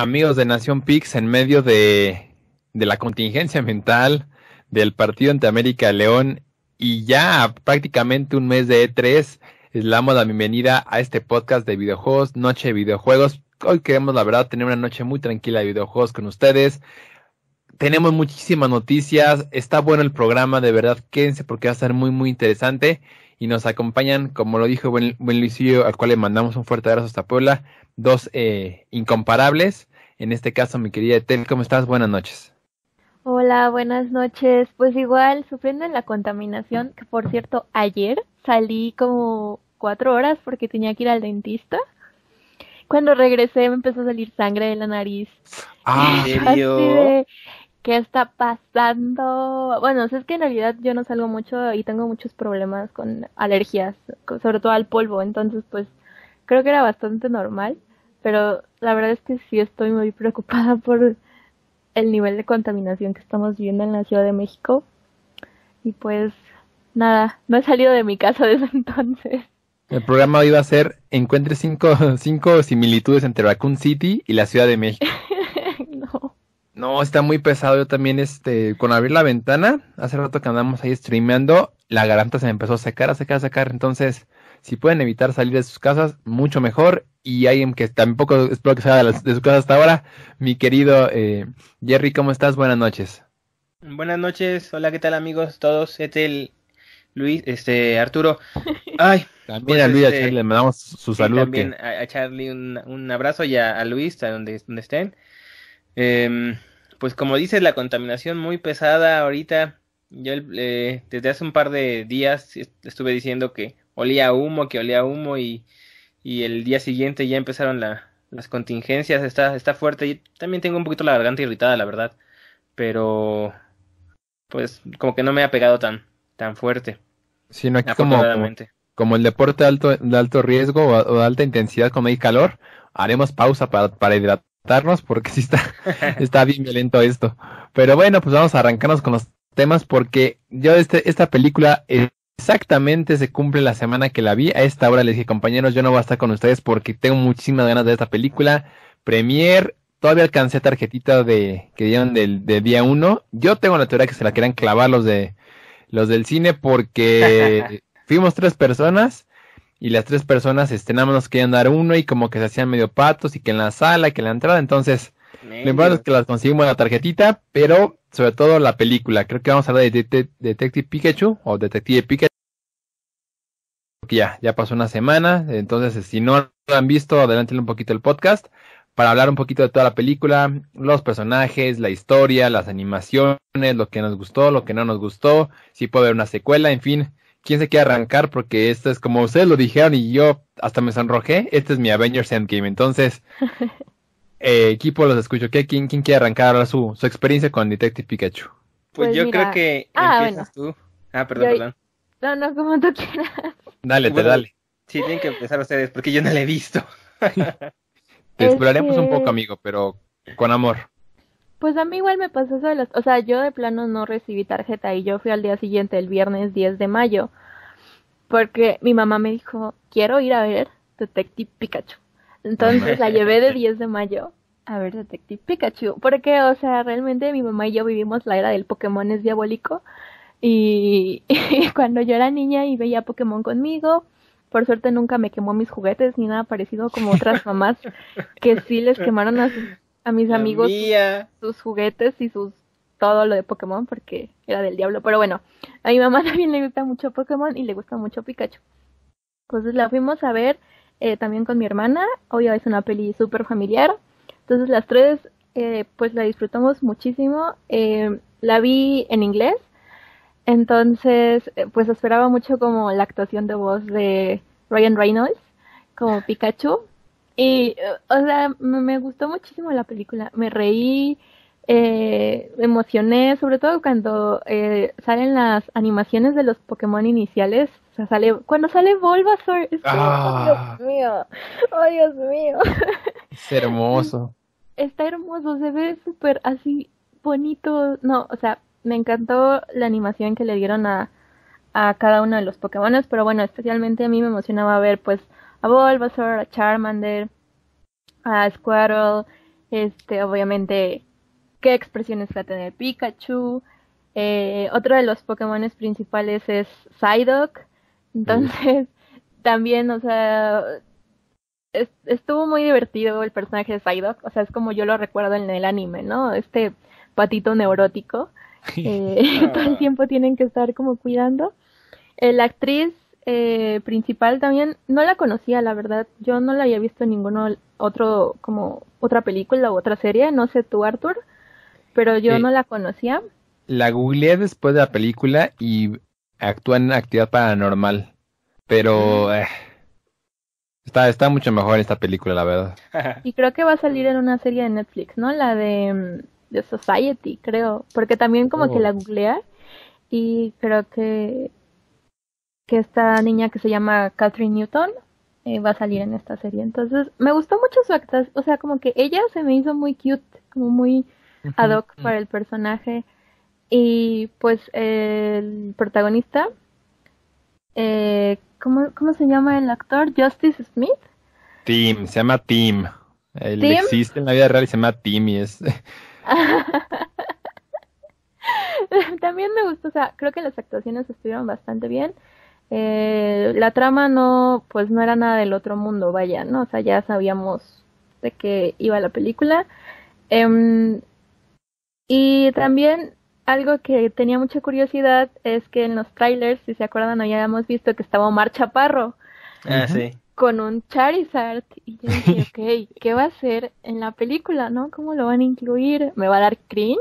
amigos de Nación Pix en medio de, la contingencia mental del partido ante América León y ya prácticamente un mes de E3, les damos la bienvenida a este podcast de videojuegos, Noche de Videojuegos. Hoy queremos, la verdad, tener una noche muy tranquila de videojuegos con ustedes. Tenemos muchísimas noticias, está bueno el programa, de verdad, quédense porque va a ser muy, muy interesante. Y nos acompañan, como lo dijo buen, buen Luisillo, al cual le mandamos un fuerte abrazo hasta Puebla, dos eh, incomparables. En este caso, mi querida Etel, ¿cómo estás? Buenas noches. Hola, buenas noches. Pues igual, sufriendo la contaminación, que por cierto, ayer salí como cuatro horas porque tenía que ir al dentista. Cuando regresé me empezó a salir sangre de la nariz. Ah, ¿Qué está pasando? Bueno, es que en realidad yo no salgo mucho y tengo muchos problemas con alergias, sobre todo al polvo, entonces pues creo que era bastante normal pero la verdad es que sí estoy muy preocupada por el nivel de contaminación que estamos viendo en la Ciudad de México. Y pues nada, no he salido de mi casa desde entonces. El programa iba a ser Encuentre cinco, similitudes entre Raccoon City y la Ciudad de México. no. No, está muy pesado. Yo también, este, con abrir la ventana, hace rato que andamos ahí streameando, la garanta se me empezó a secar, a secar, a secar. Entonces, si pueden evitar salir de sus casas, mucho mejor. Y alguien que tampoco espero que salga de su casa hasta ahora, mi querido eh, Jerry, ¿cómo estás? Buenas noches. Buenas noches, hola, ¿qué tal amigos todos? Este Luis, este Arturo. Ay, también pues, a Luis a este, Charlie le mandamos su También a Charlie un, abrazo y a, Luis, donde, donde estén. Em, pues como dices, la contaminación muy pesada ahorita. Yo eh, desde hace un par de días estuve diciendo que olía humo, que olía humo y, el día siguiente ya empezaron las contingencias, está, está fuerte. y también tengo un poquito la garganta irritada, la verdad, pero pues como que no me ha pegado tan, tan fuerte. Sino aquí como, como, el deporte de alto, de alto riesgo o, de alta intensidad, como hay calor, haremos pausa para, hidratarnos porque sí está, está bien violento esto. Pero bueno, pues vamos a arrancarnos con los temas porque yo este, esta película eh, Exactamente, se cumple la semana que la vi. A esta hora les dije, compañeros, yo no voy a estar con ustedes porque tengo muchísimas ganas de esta película. Premier, todavía alcancé tarjetita de que dieron del, de día uno. Yo tengo la teoría que se la querían clavar los de los del cine porque fuimos tres personas y las tres personas estrenamos, que querían dar uno y como que se hacían medio patos y que en la sala, que en la entrada, entonces lo importante es que las conseguimos la tarjetita, pero sobre todo la película. Creo que vamos a hablar de, Detective Pikachu o Detective Pikachu. Ya, ya pasó una semana, entonces eh, si no lo han visto, adelántenle un poquito el podcast para hablar un poquito de toda la película, los personajes, la historia, las animaciones, lo que nos gustó, lo que no nos gustó, si puede haber una secuela, en fin, quién se quiere arrancar porque esto es como ustedes lo dijeron y yo hasta me sonrojé, este es mi Avengers Endgame, entonces Eh, equipo los escucho. ¿Qué, quién, quiere arrancar ahora su, experiencia con Detective Pikachu? Pues, pues yo creo que ah, empiezas bueno. tú. Ah, perdón, perdón. No, no, como tú quieras. Dale, te dale. Sí, tienen que empezar ustedes porque yo no la he visto. te esperaremos pues, un poco, amigo, pero con amor. Pues a mí igual me pasó eso de las... O sea, yo de plano no recibí tarjeta y yo fui al día siguiente, el viernes 10 de mayo, porque mi mamá me dijo, quiero ir a ver Detective Pikachu. Entonces la llevé de 10 de mayo a ver Detective Pikachu. Porque, o sea, realmente mi mamá y yo vivimos la era del Pokémon es diabólico. Y, cuando yo era niña y veía Pokémon conmigo, por suerte nunca me quemó mis juguetes ni nada parecido como otras mamás que sí les quemaron a, mis amigos sus juguetes y sus todo lo de Pokémon porque era del diablo. Pero bueno, a mi mamá también le gusta mucho Pokémon y le gusta mucho Pikachu. Entonces la fuimos a ver eh, también con mi hermana. hoy es una peli súper familiar. Entonces las tres eh, pues la disfrutamos muchísimo. Eh, la vi en inglés. Entonces pues esperaba mucho como la actuación de voz de Ryan Reynolds como Pikachu. Y, o sea, me gustó muchísimo la película. Me reí, eh, me emocioné, sobre todo cuando eh, salen las animaciones de los Pokémon iniciales. cuando sale Bulbasaur, es oh, Dios ah. mío, oh Dios mío. Es hermoso. Está hermoso, se ve súper así bonito. No, o sea, me encantó la animación que le dieron a, a cada uno de los Pokémon, pero bueno, especialmente a mí me emocionaba ver pues a Bulbasaur, a Charmander, a Squirtle, este, obviamente qué expresiones va a tener Pikachu. Eh, otro de los Pokémon principales es Psyduck. Entonces, también, o sea, estuvo muy divertido el personaje de Psyduck. O sea, es como yo lo recuerdo en el anime, ¿no? Este patito neurótico. Eh, ah. todo el tiempo tienen que estar como cuidando. Eh, la actriz eh, principal también no la conocía, la verdad. Yo no la había visto en ninguna otro como otra película u otra serie. No sé tú, Arthur pero yo no la conocía. La googleé después de la película y actúa en actividad paranormal, pero eh, está, está mucho mejor esta película, la verdad. Y creo que va a salir en una serie de Netflix, ¿no? La de, mm, de Society, creo, porque también como que oh. la googleé y creo que que esta niña que se llama Catherine Newton eh, va a salir en esta serie. Entonces, me gustó mucho su acta, o sea, como que ella se me hizo muy cute, como muy ad hoc para el personaje. Y pues el protagonista, eh, ¿cómo, se llama el actor? Justice Smith. Tim, se llama Tim. existe en la vida real y se llama Tim y es... También me gustó, o sea, creo que las actuaciones estuvieron bastante bien. Eh, la trama no, pues no era nada del otro mundo, vaya, ¿no? O sea, ya sabíamos de qué iba la película. Eh, y también algo que tenía mucha curiosidad es que en los trailers, si se acuerdan, ya habíamos visto que estaba Omar Chaparro. Ah, con un Charizard. Y yo dije, ok, ¿qué va a hacer en la película? ¿No? ¿Cómo lo van a incluir? ¿Me va a dar cringe?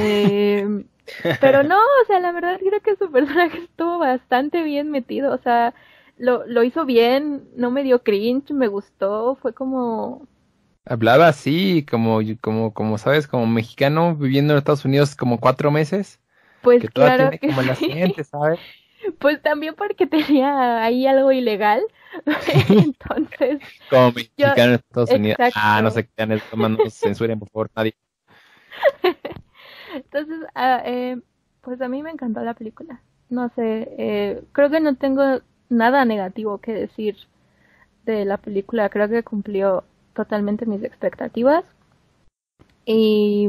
Em, pero no, o sea, la verdad creo que su personaje estuvo bastante bien metido. O sea, lo, lo hizo bien, no me dio cringe, me gustó, fue como hablaba así, como, como, como sabes, como mexicano viviendo en Estados Unidos como cuatro meses. Pues que claro tiene como la siguiente, ¿sabes? Pues también porque tenía ahí algo ilegal. Entonces. como mexicano en Estados Unidos. Ah, no sé se crean, no censuren, por favor, nadie. Entonces, ah, eh, pues a mí me encantó la película. No sé, eh, creo que no tengo nada negativo que decir de la película. Creo que cumplió totalmente mis expectativas. Y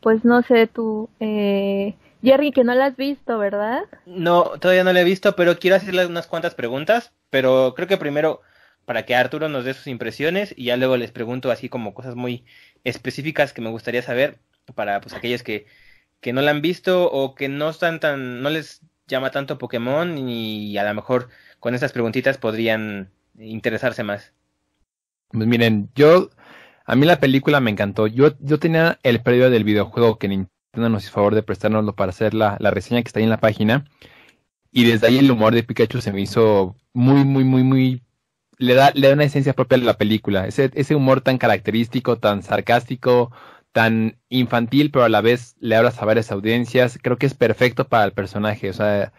pues no sé, tú, eh, Jerry, que no la has visto, ¿verdad? No, todavía no la he visto, pero quiero hacerle unas cuantas preguntas, pero creo que primero para que Arturo nos dé sus impresiones y ya luego les pregunto así como cosas muy específicas que me gustaría saber para pues aquellos que, que no la han visto o que no están tan, no les llama tanto Pokémon y a lo mejor con estas preguntitas podrían interesarse más. Pues miren, yo, a mí la película me encantó. Yo, yo tenía el periodo del videojuego que Nintendo nos hizo favor de prestárnoslo para hacer la, reseña que está ahí en la página. Y desde ahí el humor de Pikachu se me hizo muy, muy, muy, muy le da, le da una esencia propia a la película. Ese, ese humor tan característico, tan sarcástico, tan infantil, pero a la vez le abras a varias audiencias. Creo que es perfecto para el personaje. O sea,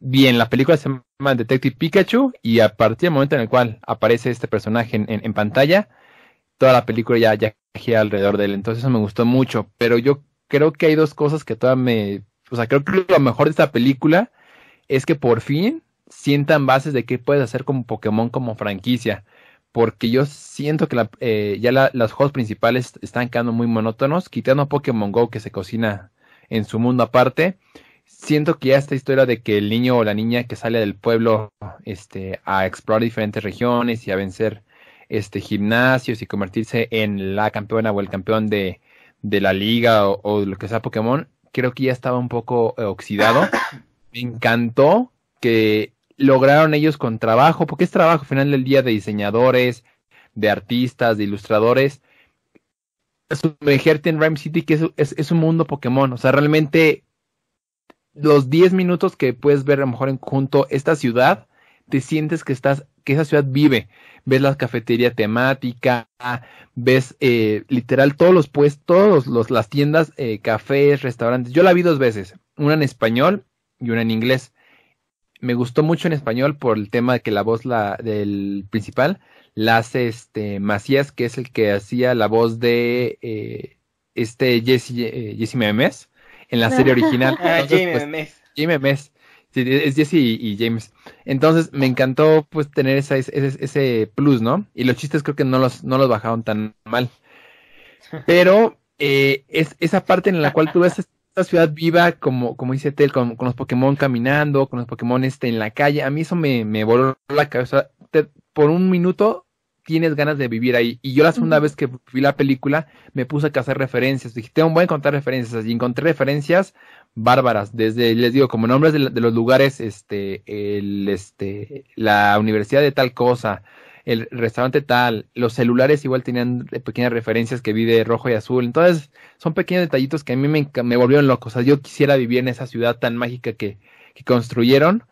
bien, la película se llama Detective Pikachu y a partir del momento en el cual aparece este personaje en, pantalla, toda la película ya, ya gira alrededor de él. Entonces eso me gustó mucho, pero yo creo que hay dos cosas que todavía me... O sea, creo que lo mejor de esta película es que por fin sientan bases de qué puedes hacer como Pokémon como franquicia. Porque yo siento que eh, ya las los juegos principales están quedando muy monótonos, quitando a Pokémon Go que se cocina en su mundo aparte siento que ya esta historia de que el niño o la niña que sale del pueblo este, a explorar diferentes regiones y a vencer este, gimnasios y convertirse en la campeona o el campeón de, la liga o, lo que sea Pokémon, creo que ya estaba un poco eh, oxidado. Me encantó que lograron ellos con trabajo, porque es trabajo al final del día de diseñadores, de artistas, de ilustradores, sumergirte en Rhyme City, que es, es un mundo Pokémon. O sea, realmente los 10 minutos que puedes ver a lo mejor en junto esta ciudad, te sientes que estás, que esa ciudad vive. Ves la cafetería temática, ves eh, literal todos los puestos, todos los, las tiendas, eh, cafés, restaurantes. Yo la vi dos veces, una en español y una en inglés. Me gustó mucho en español por el tema de que la voz la, del principal la hace este Macías, que es el que hacía la voz de eh, este Jesse, Jesse Memes en la serie original. ah, James pues, Mess. James sí, es Jesse y, James. Entonces me encantó pues tener esa, ese, ese, plus, ¿no? Y los chistes creo que no los, no los bajaron tan mal. Pero eh, es esa parte en la cual tú ves esta ciudad viva, como, como dice Tel, con, con, los Pokémon caminando, con los Pokémon este, en la calle, a mí eso me, me voló la cabeza. por un minuto tienes ganas de vivir ahí. Y yo la segunda vez que vi la película me puse a hacer referencias. Dije, tengo, voy a encontrar referencias. Y encontré referencias bárbaras. Desde, les digo, como nombres de, los lugares, este, el, este, la universidad de tal cosa, el restaurante tal, los celulares igual tenían pequeñas referencias que vi de rojo y azul. Entonces, son pequeños detallitos que a mí me, me volvieron locos, O sea, yo quisiera vivir en esa ciudad tan mágica que, que construyeron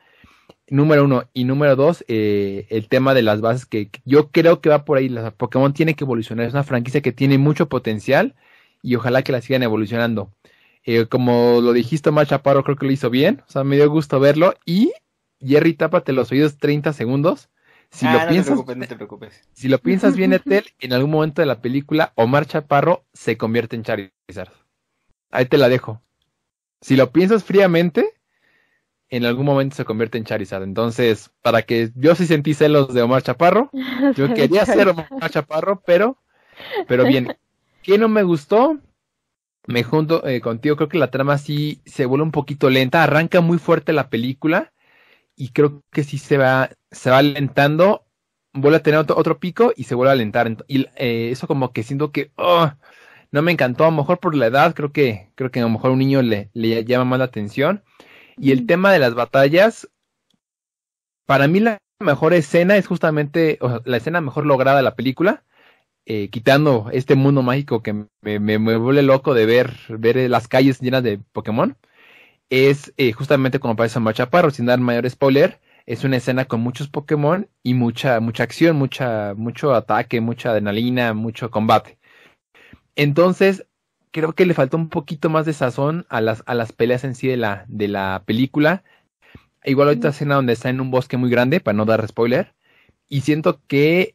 número uno. Y número dos, eh, el tema de las bases, que yo creo que va por ahí. La Pokémon tiene que evolucionar. Es una franquicia que tiene mucho potencial y ojalá que la sigan evolucionando. Eh, como lo dijiste, Omar Chaparro creo que lo hizo bien. O sea, me dio gusto verlo. Y Jerry, tápate los oídos 30 segundos. Si ah, lo no piensas, te preocupes, no te preocupes. Si lo piensas bien, Etel, en algún momento de la película, Omar Chaparro se convierte en Charizard. Ahí te la dejo. Si lo piensas fríamente, en algún momento se convierte en Charizard. Entonces, para que yo sí sentí celos de Omar Chaparro, yo quería ser Omar Chaparro, pero, pero bien. ¿Qué no me gustó? Me junto eh, contigo, creo que la trama sí se vuelve un poquito lenta, arranca muy fuerte la película y creo que sí se va, se va alentando, vuelve a tener otro, pico y se vuelve a alentar. Y eh, eso como que siento que oh, no me encantó, a lo mejor por la edad, creo que, creo que a lo mejor a un niño le, le llama más la atención. Y el tema de las batallas, para mí la mejor escena es justamente, o la escena mejor lograda de la película, eh, quitando este mundo mágico que me, me, vuelve loco de ver, ver eh, las calles llenas de Pokémon, es eh, justamente cuando aparece un machaparro, sin dar mayor spoiler, es una escena con muchos Pokémon y mucha, mucha acción, mucha, mucho ataque, mucha adrenalina, mucho combate. Entonces, creo que le faltó un poquito más de sazón a las, a las peleas en sí de la, de la película. Igual ahorita escena donde está en un bosque muy grande, para no dar spoiler. Y siento que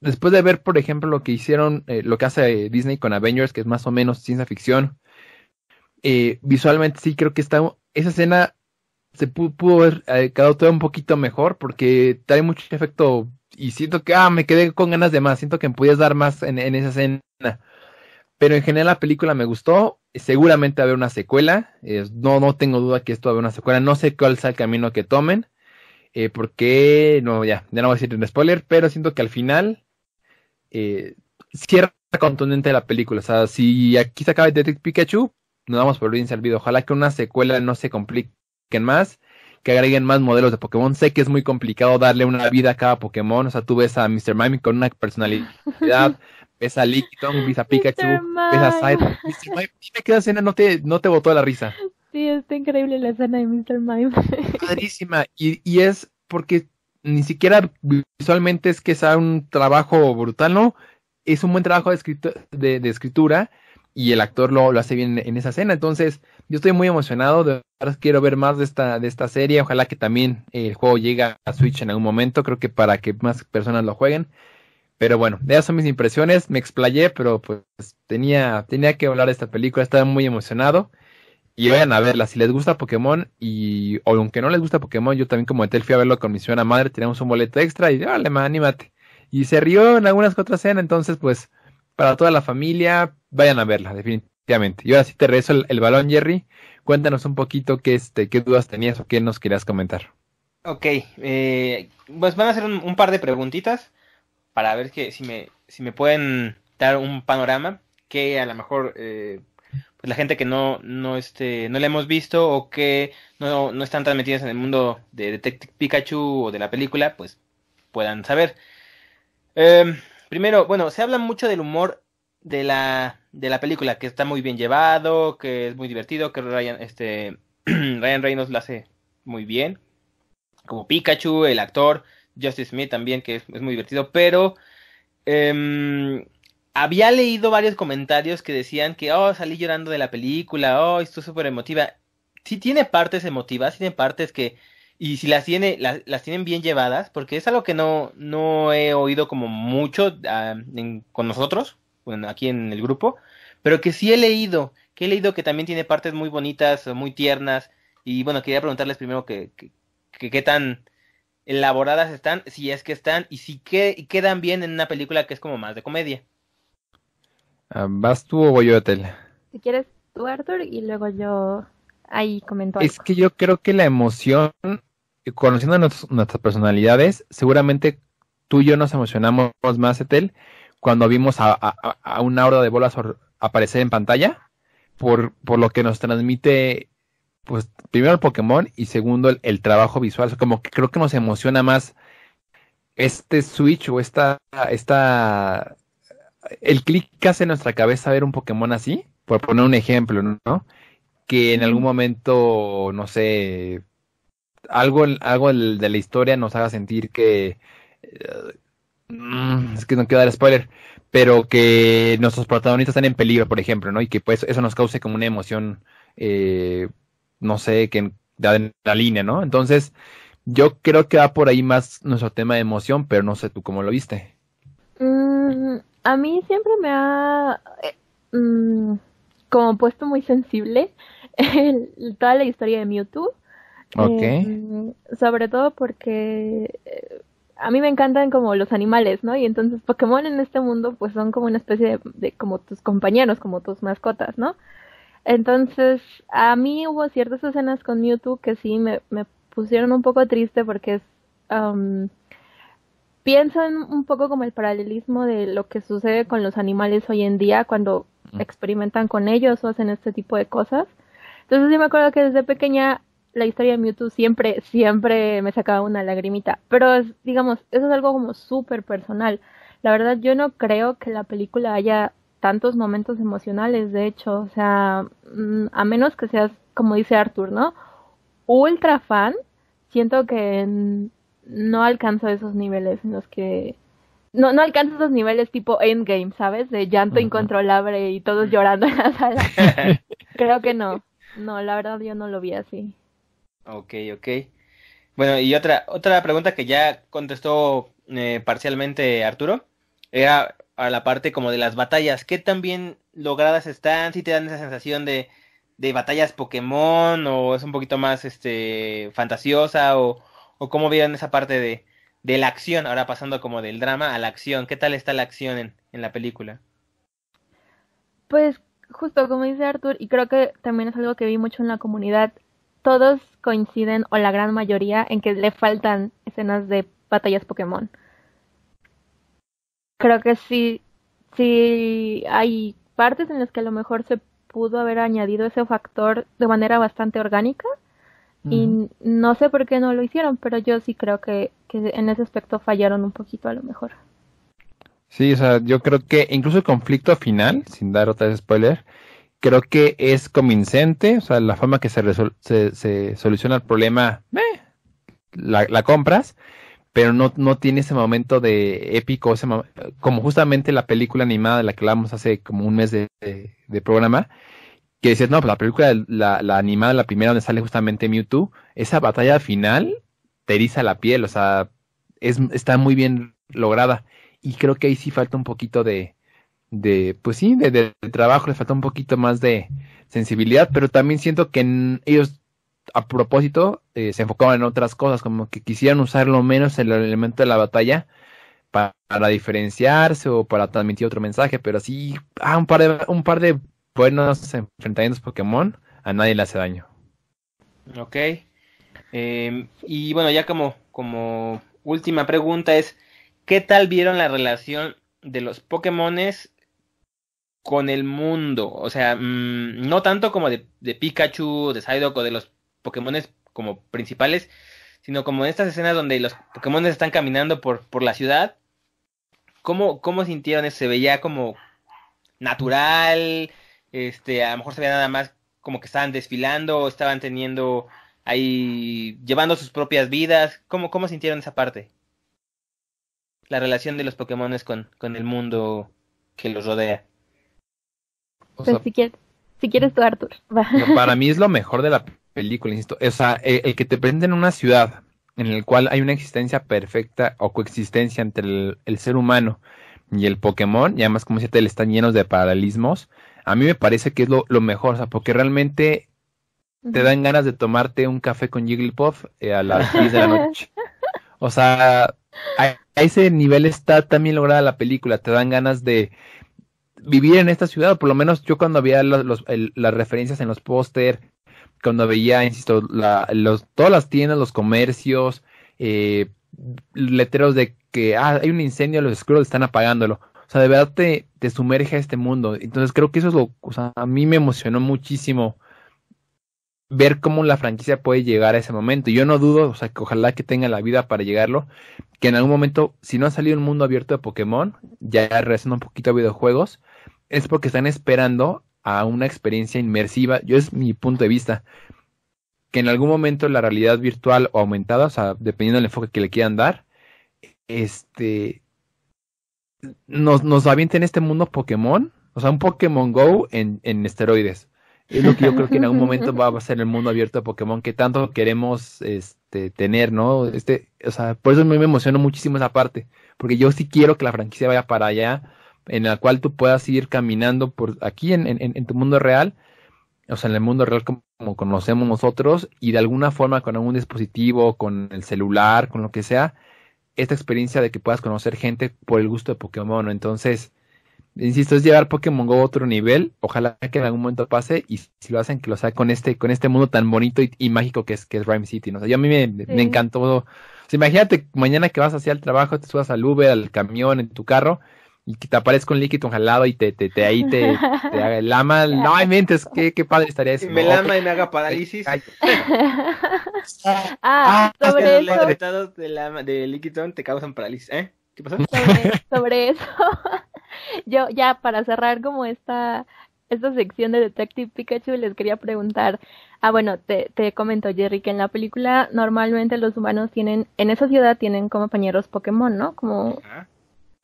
después de ver, por ejemplo, lo que hicieron, eh, lo que hace Disney con Avengers, que es más o menos ciencia ficción, eh, visualmente sí creo que está, esa escena se pudo, ver haber eh, quedado todo un poquito mejor porque trae mucho efecto y siento que, ah, me quedé con ganas de más, siento que me podías dar más en, en esa escena. Pero en general la película me gustó. Seguramente haber una secuela. Eh, no, no tengo duda que esto va a haber una secuela. No sé cuál sea el camino que tomen. Eh, porque, no, ya, ya no voy a decir un spoiler, pero siento que al final eh, cierra contundente la película. O sea, si aquí se acaba Detective Pikachu, nos damos por bien servido. Ojalá que una secuela no se compliquen más, que agreguen más modelos de Pokémon. Sé que es muy complicado darle una vida a cada Pokémon. O sea, tú ves a Mr. Mime con una personalidad, ves a Lickitung, ves a Pikachu, ves a Dime que esa escena no te, no te botó la risa. Sí, está increíble la escena de Mr. Mime. Padrísima. Y, y es porque ni siquiera visualmente es que sea un trabajo brutal, ¿no? Es un buen trabajo de, de, escritura y el actor lo, lo hace bien en esa escena. Entonces, yo estoy muy emocionado. De verdad, quiero ver más de esta, de esta serie. Ojalá que también el juego llegue a Switch en algún momento. Creo que para que más personas lo jueguen. Pero bueno, esas son mis impresiones, me explayé, pero pues tenía, tenía que hablar de esta película, estaba muy emocionado. Y vayan a verla, si les gusta Pokémon y o aunque no les gusta Pokémon, yo también como Etel fui a verlo con mi señora madre, teníamos un boleto extra y dale, man, anímate. Y se rió en algunas que otras escenas, entonces pues para toda la familia, vayan a verla, definitivamente. Y ahora sí te regreso el, balón, Jerry. Cuéntanos un poquito qué, este, qué dudas tenías o qué nos querías comentar. Ok, eh, pues van a hacer un par de preguntitas para ver que si me, si me pueden dar un panorama que a lo mejor eh, pues, la gente que no, no, este, no la hemos visto o que no, no están tan metidas en el mundo de Detective Pikachu o de la película, pues puedan saber. Em, primero, bueno, se habla mucho del humor de la, de la película, que está muy bien llevado, que es muy divertido, que Ryan, este, Ryan Reynolds lo hace muy bien, como Pikachu, el actor, Justice Smith también, que es, muy divertido, pero em, había leído varios comentarios que decían que, oh, salí llorando de la película, oh, esto súper emotiva. Sí tiene partes emotivas, tiene partes que, y si las tiene, las, tienen bien llevadas, porque es algo que no, no he oído como mucho ah, con nosotros, bueno, aquí en el grupo, pero que sí he leído, que he leído que también tiene partes muy bonitas, muy tiernas, y bueno, quería preguntarles primero que, qué tan elaboradas están, si es que están, y si que, quedan bien en una película que es como más de comedia. Ah, ¿Vas tú o voy yo, Tel? Si quieres tú, Arthur, y luego yo ahí comento. Es que yo creo que la emoción, eh, conociendo nuestras personalidades, seguramente tú y yo nos emocionamos más, Etel, cuando vimos a, a, una aura de bolas aparecer en pantalla, por, por lo que nos transmite pues primero el Pokémon y segundo el, trabajo visual. Como que creo que nos emociona más este switch o esta, el clic que hace en nuestra cabeza ver un Pokémon así, por poner un ejemplo, ¿no? Que en algún momento, no sé, algo, algo de la historia nos haga sentir que, eh, es que no quiero dar spoiler, pero que nuestros protagonistas están en peligro, por ejemplo, ¿no? Y que pues eso nos cause como una emoción eh, no sé, que la línea, ¿no? Entonces, yo creo que va por ahí más nuestro tema de emoción, pero no sé tú cómo lo viste. Mm, a mí siempre me ha eh, mm, como puesto muy sensible toda la historia de Mewtwo. Ok. Eh, sobre todo porque eh, a mí me encantan como los animales, ¿no? Y entonces Pokémon en este mundo pues son como una especie de como tus compañeros, como tus mascotas, ¿no? Entonces, a mí hubo ciertas escenas con Mewtwo que sí me, pusieron un poco triste porque es... pienso en un poco como el paralelismo de lo que sucede con los animales hoy en día cuando experimentan con ellos o hacen este tipo de cosas. Entonces sí me acuerdo que desde pequeña la historia de Mewtwo siempre, siempre me sacaba una lagrimita. Pero digamos, eso es algo como súper personal. La verdad yo no creo que la película haya tantos momentos emocionales, de hecho, o sea, mm, a menos que seas, como dice Arthur, ¿no? Ultra fan, siento que no alcanzo esos niveles en los que... No, no alcanzo esos niveles tipo endgame, ¿sabes? De llanto incontrolable y todos llorando en la sala. Creo que no. No, la verdad yo no lo vi así. Ok, ok. Bueno, y otra, otra pregunta que ya contestó eh, parcialmente Arturo, era a la parte como de las batallas. ¿Qué tan bien logradas están? ¿Si te dan esa sensación de, de, batallas Pokémon? ¿O es un poquito más este fantasiosa? ¿O, o cómo vieron esa parte de, la acción? Ahora pasando como del drama a la acción. ¿Qué tal está la acción en, en la película? Pues justo como dice Arthur, y creo que también es algo que vi mucho en la comunidad, todos coinciden, o la gran mayoría, en que le faltan escenas de batallas Pokémon creo que sí, sí hay partes en las que a lo mejor se pudo haber añadido ese factor de manera bastante orgánica y no sé por qué no lo hicieron, pero yo sí creo que, en ese aspecto fallaron un poquito a lo mejor. Sí, o sea, yo creo que incluso el conflicto final, sin dar otra vez spoiler, creo que es convincente, o sea, la forma que se, se, se, soluciona el problema, eh, la, la compras, pero no, tiene ese momento de épico, como justamente la película animada de la que hablamos hace como un mes de, programa, que decías, no, pues la película, la, animada, la primera donde sale justamente Mewtwo, esa batalla final te eriza la piel, o sea, es, está muy bien lograda. Y creo que ahí sí falta un poquito de, de pues sí, de, trabajo, le falta un poquito más de sensibilidad, pero también siento que ellos, a propósito, este, se enfocaban en otras cosas, como que quisieran usar lo menos el elemento de la batalla para, diferenciarse o para transmitir otro mensaje, pero así, ah, un par de, un par de buenos enfrentamientos Pokémon, a nadie le hace daño. Ok. Em, y bueno, ya como, como última pregunta es, ¿qué tal vieron la relación de los Pokémones con el mundo? O sea, mm, no tanto como de, de Pikachu, de Psyduck o de los Pokémones como principales, sino como en estas escenas donde los Pokémon están caminando por, por la ciudad. ¿Cómo, ¿Cómo sintieron eso? ¿Se veía como natural? Este, a lo mejor se veía nada más como que estaban desfilando o estaban teniendo ahí, llevando sus propias vidas. ¿Cómo, cómo sintieron esa parte? La relación de los Pokémon con, con el mundo que los rodea. Pues si, quieres, si quieres tú, Arthur. para mí es lo mejor de la película, insisto. O sea, eh, el, que te presenten una ciudad en el cual hay una existencia perfecta o coexistencia entre el, ser humano y el Pokémon, y además como decía, están llenos de paralelismos, a mí me parece que es lo, mejor, o sea, porque realmente te dan ganas de tomarte un café con Jigglypuff eh, a las 10 de la noche. O sea, a, ese nivel está también lograda la película, te dan ganas de vivir en esta ciudad, por lo menos yo cuando había las referencias en los póster, cuando veía, insisto, los, todas las tiendas, los comercios, eh, letreros de que ah, hay un incendio, los escuros están apagándolo. O sea, de verdad te, te sumerge a este mundo. Entonces creo que eso es lo, o sea, a mí me emocionó muchísimo ver cómo la franquicia puede llegar a ese momento. Yo no dudo, o sea, que ojalá que tenga la vida para llegarlo, que en algún momento, si no ha salido un mundo abierto de Pokémon, ya regresando un poquito a videojuegos, es porque están esperando a una experiencia inmersiva. Yo es mi punto de vista. Que en algún momento la realidad virtual o aumentada, o sea, dependiendo del enfoque que le quieran dar, este nos, nos en este mundo Pokémon, o sea, un Pokémon Go en, esteroides. Es lo que yo creo que en algún momento va a ser el mundo abierto de Pokémon que tanto queremos este, tener, ¿no? Este, o sea, por eso me, me emocionó muchísimo esa parte, porque yo sí quiero que la franquicia vaya para allá en la cual tú puedas ir caminando por aquí en, tu mundo real, o sea, en el mundo real como, conocemos nosotros, y de alguna forma con algún dispositivo, con el celular, con lo que sea, esta experiencia de que puedas conocer gente por el gusto de Pokémon. Entonces, insisto, es llevar Pokémon Go a otro nivel. Ojalá que en algún momento pase y si lo hacen, que lo sea con este, con este mundo tan bonito y, mágico que es, que es Rhyme City. ¿no? O sea, yo a mí me, encantó. imagínate mañana que vas hacia el trabajo, te subas al Uber, al camión, en tu carro y que te aparezca un líquido jalado y te, te, te ahí te, te, haga lama. No, hay mentes, qué, qué padre estaría eso. Me lama y me haga parálisis. Ah, ah, sobre eso. Los de, de líquido te causan parálisis, ¿eh? ¿Qué pasó? Sobre, sobre eso. Yo ya para cerrar como esta esta sección de Detective Pikachu les quería preguntar. Ah, bueno, te, te comento, Jerry, que en la película normalmente los humanos tienen, en esa ciudad tienen compañeros Pokémon, ¿no? Como,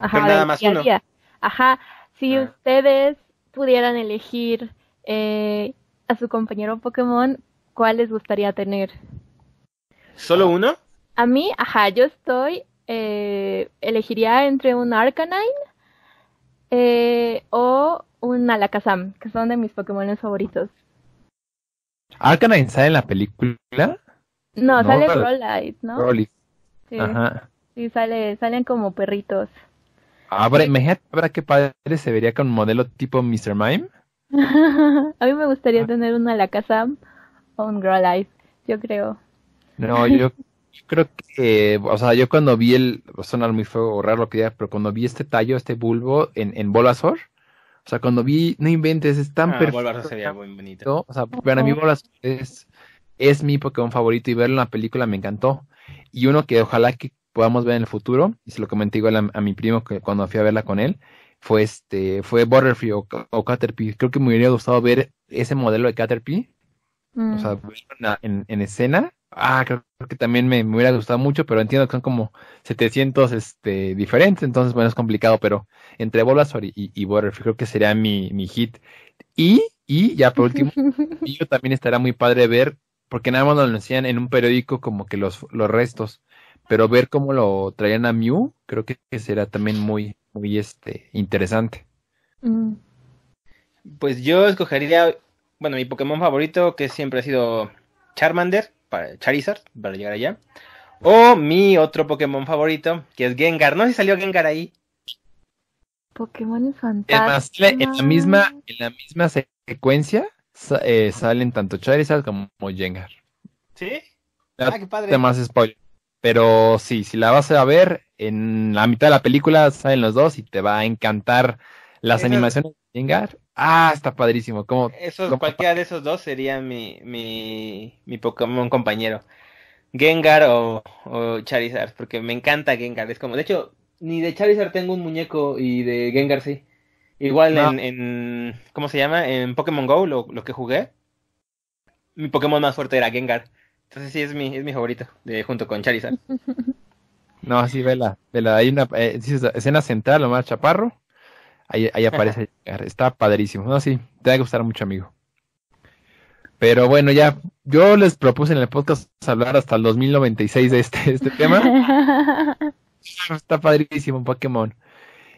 Ajá, si ah. ustedes pudieran elegir eh, a su compañero Pokémon, ¿cuál les gustaría tener? ¿Solo uno? A mí, ajá, yo estoy, eh, elegiría entre un Arcanine eh, o un Alakazam, que son de mis Pokémon favoritos. ¿Arcanine sale en la película? No, sale ¿no? Sí. sale, salen como perritos. Habrá, imagínate, habrá padre se vería con un modelo tipo Mr. Mime. a mí me gustaría ah. tener una en la casa o un Girl yo creo. No, yo creo que, o sea, yo cuando vi el, sonar muy fuego o raro lo que diga, pero cuando vi este tallo, este bulbo en, en Bolazor, o sea, cuando vi, no inventes, es tan ah, sería muy bonito. O sea, para mí Bolazor es, es mi Pokémon favorito y verlo en la película me encantó. Y uno que ojalá que podamos ver en el futuro, y se lo comenté igual a, mi primo que cuando fui a verla con él, fue este, fue Butterfree o, Caterpie. Creo que me hubiera gustado ver ese modelo de Caterpie. O sea, mm. en, escena. Ah, creo, que también me, hubiera gustado mucho, pero entiendo que son como 700 este, diferentes, entonces bueno, es complicado, pero entre Bulbasaur y, y, Butterfree creo que sería mi, hit. Y, y ya por último, yo también estará muy padre ver, porque nada más nos lo decían en un periódico como que los, los restos pero ver cómo lo traían a Mew, creo que será también muy, muy este, interesante. Mm. Pues yo escogería, bueno, mi Pokémon favorito, que siempre ha sido Charmander, para Charizard, para llegar allá. O mi otro Pokémon favorito, que es Gengar. No sé si salió Gengar ahí. Pokémon infantil En, la misma, la misma secuencia eh, salen tanto Charizard como Gengar. ¿Sí? ah, qué padre. más spoiler. Pero sí, si la vas a ver, en la mitad de la película salen los dos y te va a encantar las animaciones de Gengar. Ah, está padrísimo. Como cualquiera de esos dos sería mi, mi, mi Pokémon compañero. Gengar o, Charizard, porque me encanta Gengar. Es como, de hecho, ni de Charizard tengo un muñeco y de Gengar sí. Igual en, en, ¿cómo se llama? En Pokémon Go, lo que jugué, mi Pokémon más fuerte era Gengar. Entonces sí, es mi, es mi favorito, junto con Charizard. No, sí, vela, vela, hay una eh, escena central, Omar Chaparro, ahí, aparece, está padrísimo, no, sí, te va a gustar mucho, amigo. Pero bueno, ya, yo les propuse en el podcast hablar hasta el 2096 de este, este tema. está padrísimo Pokémon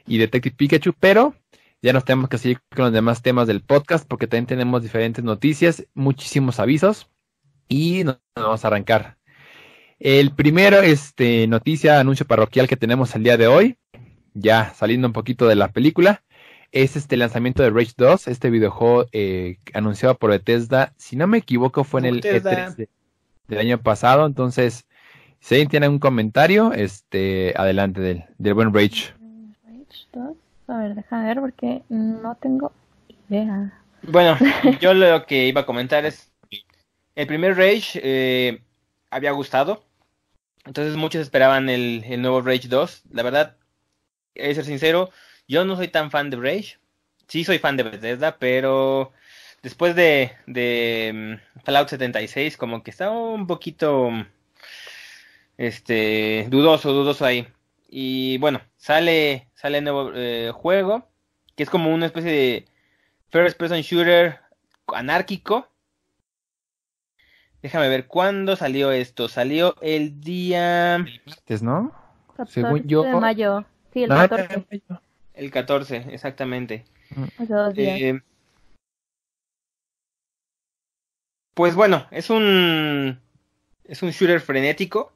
y Detective Pikachu, pero ya nos tenemos que seguir con los demás temas del podcast porque también tenemos diferentes noticias, muchísimos avisos y nos vamos a arrancar. El primero, este, noticia, anuncio parroquial que tenemos el día de hoy, ya saliendo un poquito de la película, es este lanzamiento de Rage 2, este videojuego eh, anunciado por Bethesda, si no me equivoco fue en el E3 e del año pasado, entonces, si alguien tiene algún comentario, este, adelante del, del buen Rage. a ver, déjame ver porque no tengo idea. Bueno, yo lo que iba a comentar es el primer Rage eh, había gustado. Entonces muchos esperaban el, nuevo Rage 2. La verdad, he de ser sincero, yo no soy tan fan de Rage. Sí soy fan de Bethesda, pero después de, de mm, Fallout 76 como que estaba un poquito este dudoso, dudoso ahí. Y bueno, sale sale nuevo eh, juego que es como una especie de first person shooter anárquico Déjame ver, ¿cuándo salió esto? Salió el día... El martes, ¿no? 14 Según yo... de mayo. Sí, el 14. el 14, exactamente. Mm. Eh, pues bueno, es un... Es un shooter frenético.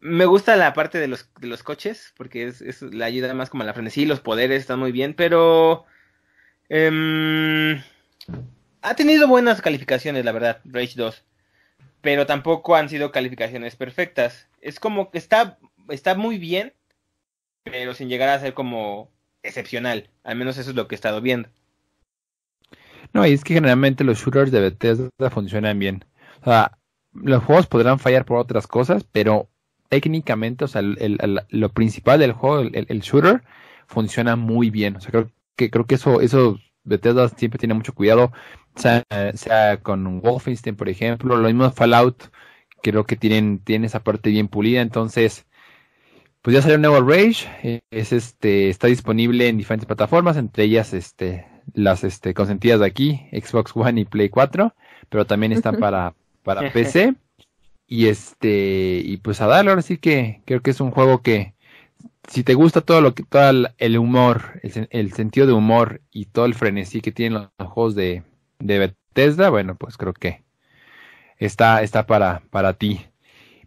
Me gusta la parte de los, los coches, porque es, la ayuda más como a la frenesí, los poderes están muy bien, pero... Em, ha tenido buenas calificaciones, la verdad, Rage 2 pero tampoco han sido calificaciones perfectas. Es como que está, está muy bien, pero sin llegar a ser como excepcional. Al menos eso es lo que he estado viendo. No, y es que generalmente los shooters de Bethesda funcionan bien. O sea, los juegos podrán fallar por otras cosas, pero técnicamente, o sea, lo principal del juego, el, shooter, funciona muy bien. O sea, creo que, creo que eso, eso Bethesda siempre tiene mucho cuidado, sea, con Wolfenstein, por ejemplo, lo mismo Fallout, creo que tienen, tienen esa parte bien pulida, entonces, pues ya salió un nuevo Rage, es este, está disponible en diferentes plataformas, entre ellas este, las este, consentidas de aquí, Xbox One y Play 4, pero también están para, para PC. Y este, y pues a darlo ahora sí que creo que es un juego que, si te gusta todo lo que todo el humor, el, sentido de humor y todo el frenesí que tienen los juegos de, de Bethesda, bueno, pues creo que está, está para, para ti.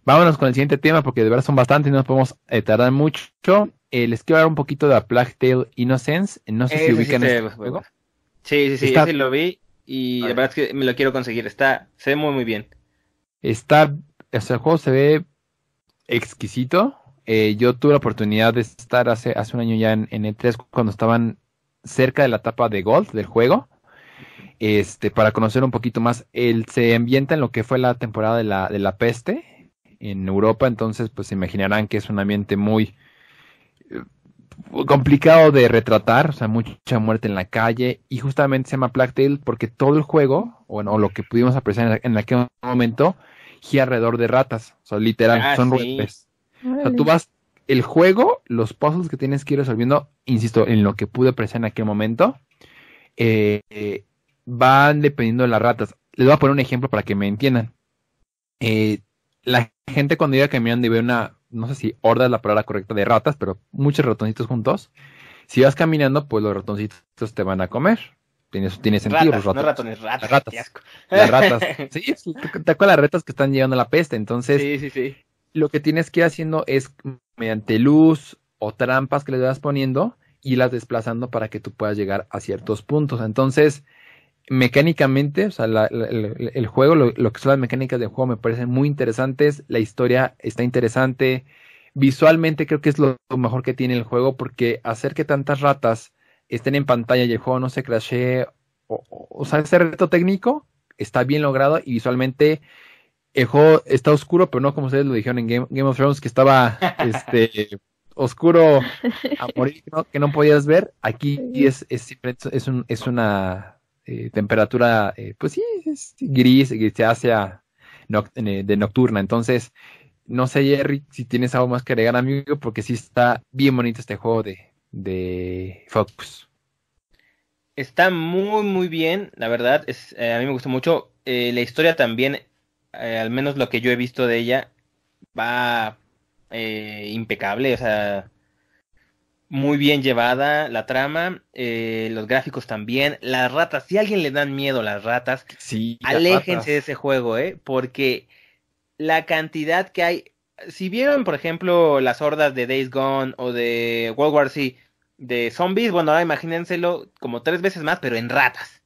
Vámonos con el siguiente tema porque de verdad son bastantes y no nos podemos eh, tardar mucho. Eh, les quiero hablar un poquito de A Plague Tale Innocence. No sé si ubican sí este juego. Sí, sí, sí, lo vi y la verdad es que me lo quiero conseguir. Está, se ve muy, muy bien. Está, o el juego se ve exquisito. Eh, yo tuve la oportunidad de estar hace, hace un año ya en, en E3 cuando estaban cerca de la etapa de Gold del juego. Este, para conocer un poquito más, se ambienta en lo que fue la temporada de la, de la peste en Europa, entonces pues se imaginarán que es un ambiente muy eh, complicado de retratar, o sea, mucha muerte en la calle, y justamente se llama Plague Tale porque todo el juego, o, lo que pudimos apreciar en, aquel momento, gira alrededor de ratas, o sea, literal, ah, son tú vas el juego, los puzzles que tienes que ir resolviendo, insisto, en lo que pude apreciar en aquel momento, eh, van dependiendo de las ratas. Les voy a poner un ejemplo para que me entiendan. Eh, la gente cuando iba caminando y ve una, no sé si horda es la palabra correcta de ratas, pero muchos ratoncitos juntos. Si vas caminando, pues los ratoncitos te van a comer. Tiene, tiene sentido. Ratas, los ratas. Las ratas. sí, te acuerdas las ratas que están llegando a la peste. Entonces, sí, sí, sí lo que tienes que ir haciendo es mediante luz o trampas que le vas poniendo, y las desplazando para que tú puedas llegar a ciertos puntos. Entonces, mecánicamente, o sea, el, juego, lo, que son las mecánicas del juego me parecen muy interesantes, la historia está interesante, visualmente creo que es lo, mejor que tiene el juego porque hacer que tantas ratas estén en pantalla y el juego no se crashee, o sea, ese reto técnico está bien logrado y visualmente el juego está oscuro, pero no como ustedes lo dijeron en Game, of Thrones, que estaba este oscuro que no podías ver. Aquí es, es, una eh, temperatura, eh, pues sí, es gris, se hace eh, de nocturna. Entonces, no sé, Jerry, si tienes algo más que agregar, amigo, porque sí está bien bonito este juego de, de Focus. Está muy, muy bien, la verdad, es, a mí me gustó mucho. la historia también eh, al menos lo que yo he visto de ella, va eh, impecable, o sea, muy bien llevada la trama, eh, los gráficos también, las ratas, si a alguien le dan miedo las ratas, sí, aléjense de ese juego, ¿eh? Porque la cantidad que hay, si vieron, por ejemplo, las hordas de Days Gone o de World War Z de zombies, bueno, ahora imagínenselo como tres veces más, pero en ratas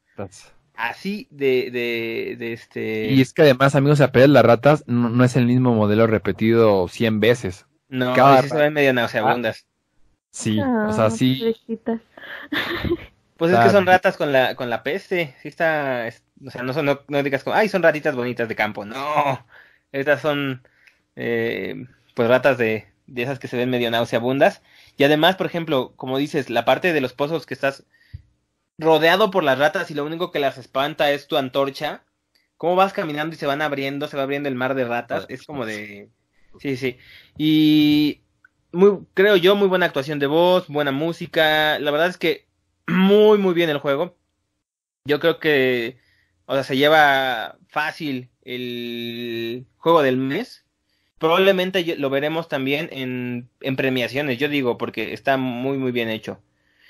así de, de, de, este... Y es que además, amigos, a de las ratas no, es el mismo modelo repetido 100 veces. No, Cada... se ven medio nauseabundas. sí, o ah, sea, sí... Pues es que son ratas con la, con la peste. Sí está, o sea, no, son, no, digas como, ay, son ratitas bonitas de campo. No, estas son, eh, pues, ratas de, de esas que se ven medio nauseabundas. Y además, por ejemplo, como dices, la parte de los pozos que estás rodeado por las ratas y lo único que las espanta es tu antorcha, cómo vas caminando y se van abriendo, se va abriendo el mar de ratas, es como de... Sí, sí. Y muy, creo yo, muy buena actuación de voz, buena música, la verdad es que muy, muy bien el juego. Yo creo que, o sea, se lleva fácil el juego del mes. Probablemente lo veremos también en, en premiaciones, yo digo, porque está muy, muy bien hecho.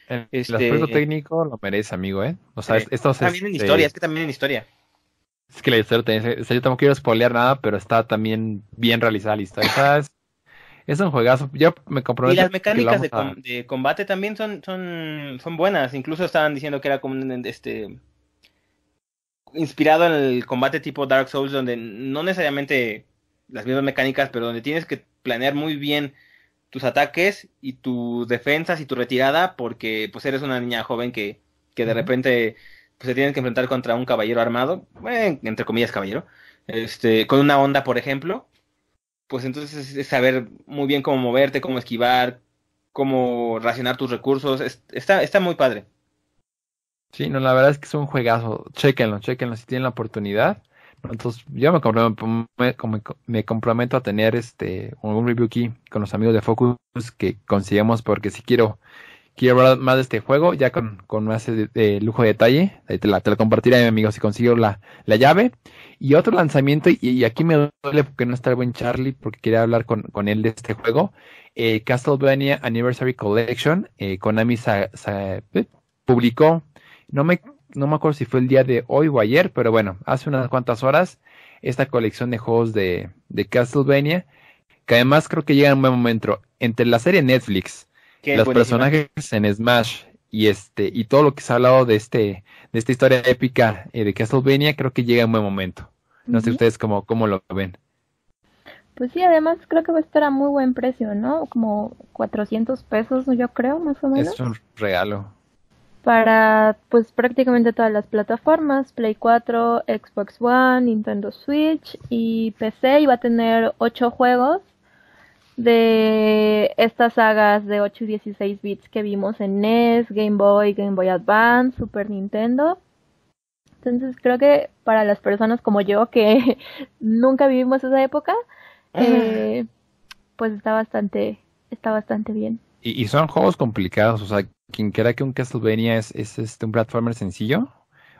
El, este, aspecto técnico lo merece, amigo, ¿eh? O sea, eh, También en historia, eh, es que también en historia. Es que la historia yo tampoco quiero spoilear nada, pero está también bien realizada la historia. es, un juegazo. Yo me comprometo. Y las mecánicas de, combate también son, son, son buenas. Incluso estaban diciendo que era como este inspirado en el combate tipo Dark Souls, donde no necesariamente las mismas mecánicas, pero donde tienes que planear muy bien tus ataques y tus defensas y tu retirada porque pues eres una niña joven que, que de repente pues, se tienen que enfrentar contra un caballero armado, entre comillas caballero, este, con una onda por ejemplo, pues entonces es saber muy bien cómo moverte, cómo esquivar, cómo racionar tus recursos, está, está muy padre. Sí, no, la verdad es que es un juegazo, chéquenlo, chéquenlo si tienen la oportunidad. Entonces, yo me comprometo, a tener este un review aquí con los amigos de Focus que consigamos porque si quiero quiero hablar más de este juego ya con, más eh, de, lujo de detalle. Te la, te la compartiré, amigo, si consigo la, llave. Y otro lanzamiento, y, aquí me duele porque no está el buen Charlie, porque quería hablar con, él de este juego. Eh, Castlevania Anniversary Collection, eh, Konami sa, eh, publicó, no me no me acuerdo si fue el día de hoy o ayer, pero bueno, hace unas cuantas horas, esta colección de juegos de, de Castlevania, que además creo que llega en un buen momento, entre la serie Netflix, los personajes en Smash y este y todo lo que se ha hablado de este de esta historia épica eh, de Castlevania creo que llega en buen momento no sé ustedes cómo cómo lo ven pues sí, además creo que va a estar a muy buen precio, ¿no? Como 400 pesos, yo creo, más o menos. Es un regalo para pues prácticamente todas las plataformas, Play 4, Xbox One, Nintendo Switch y PC y va a tener 8 juegos de estas sagas de 8 y 16 bits que vimos en NES, Game Boy, Game Boy Advance, Super Nintendo. Entonces creo que para las personas como yo que nunca vivimos esa época, eh, pues está bastante, está bastante bien. Y, y son juegos complicados, o sea, quien crea que un Castlevania es, este, un platformer sencillo,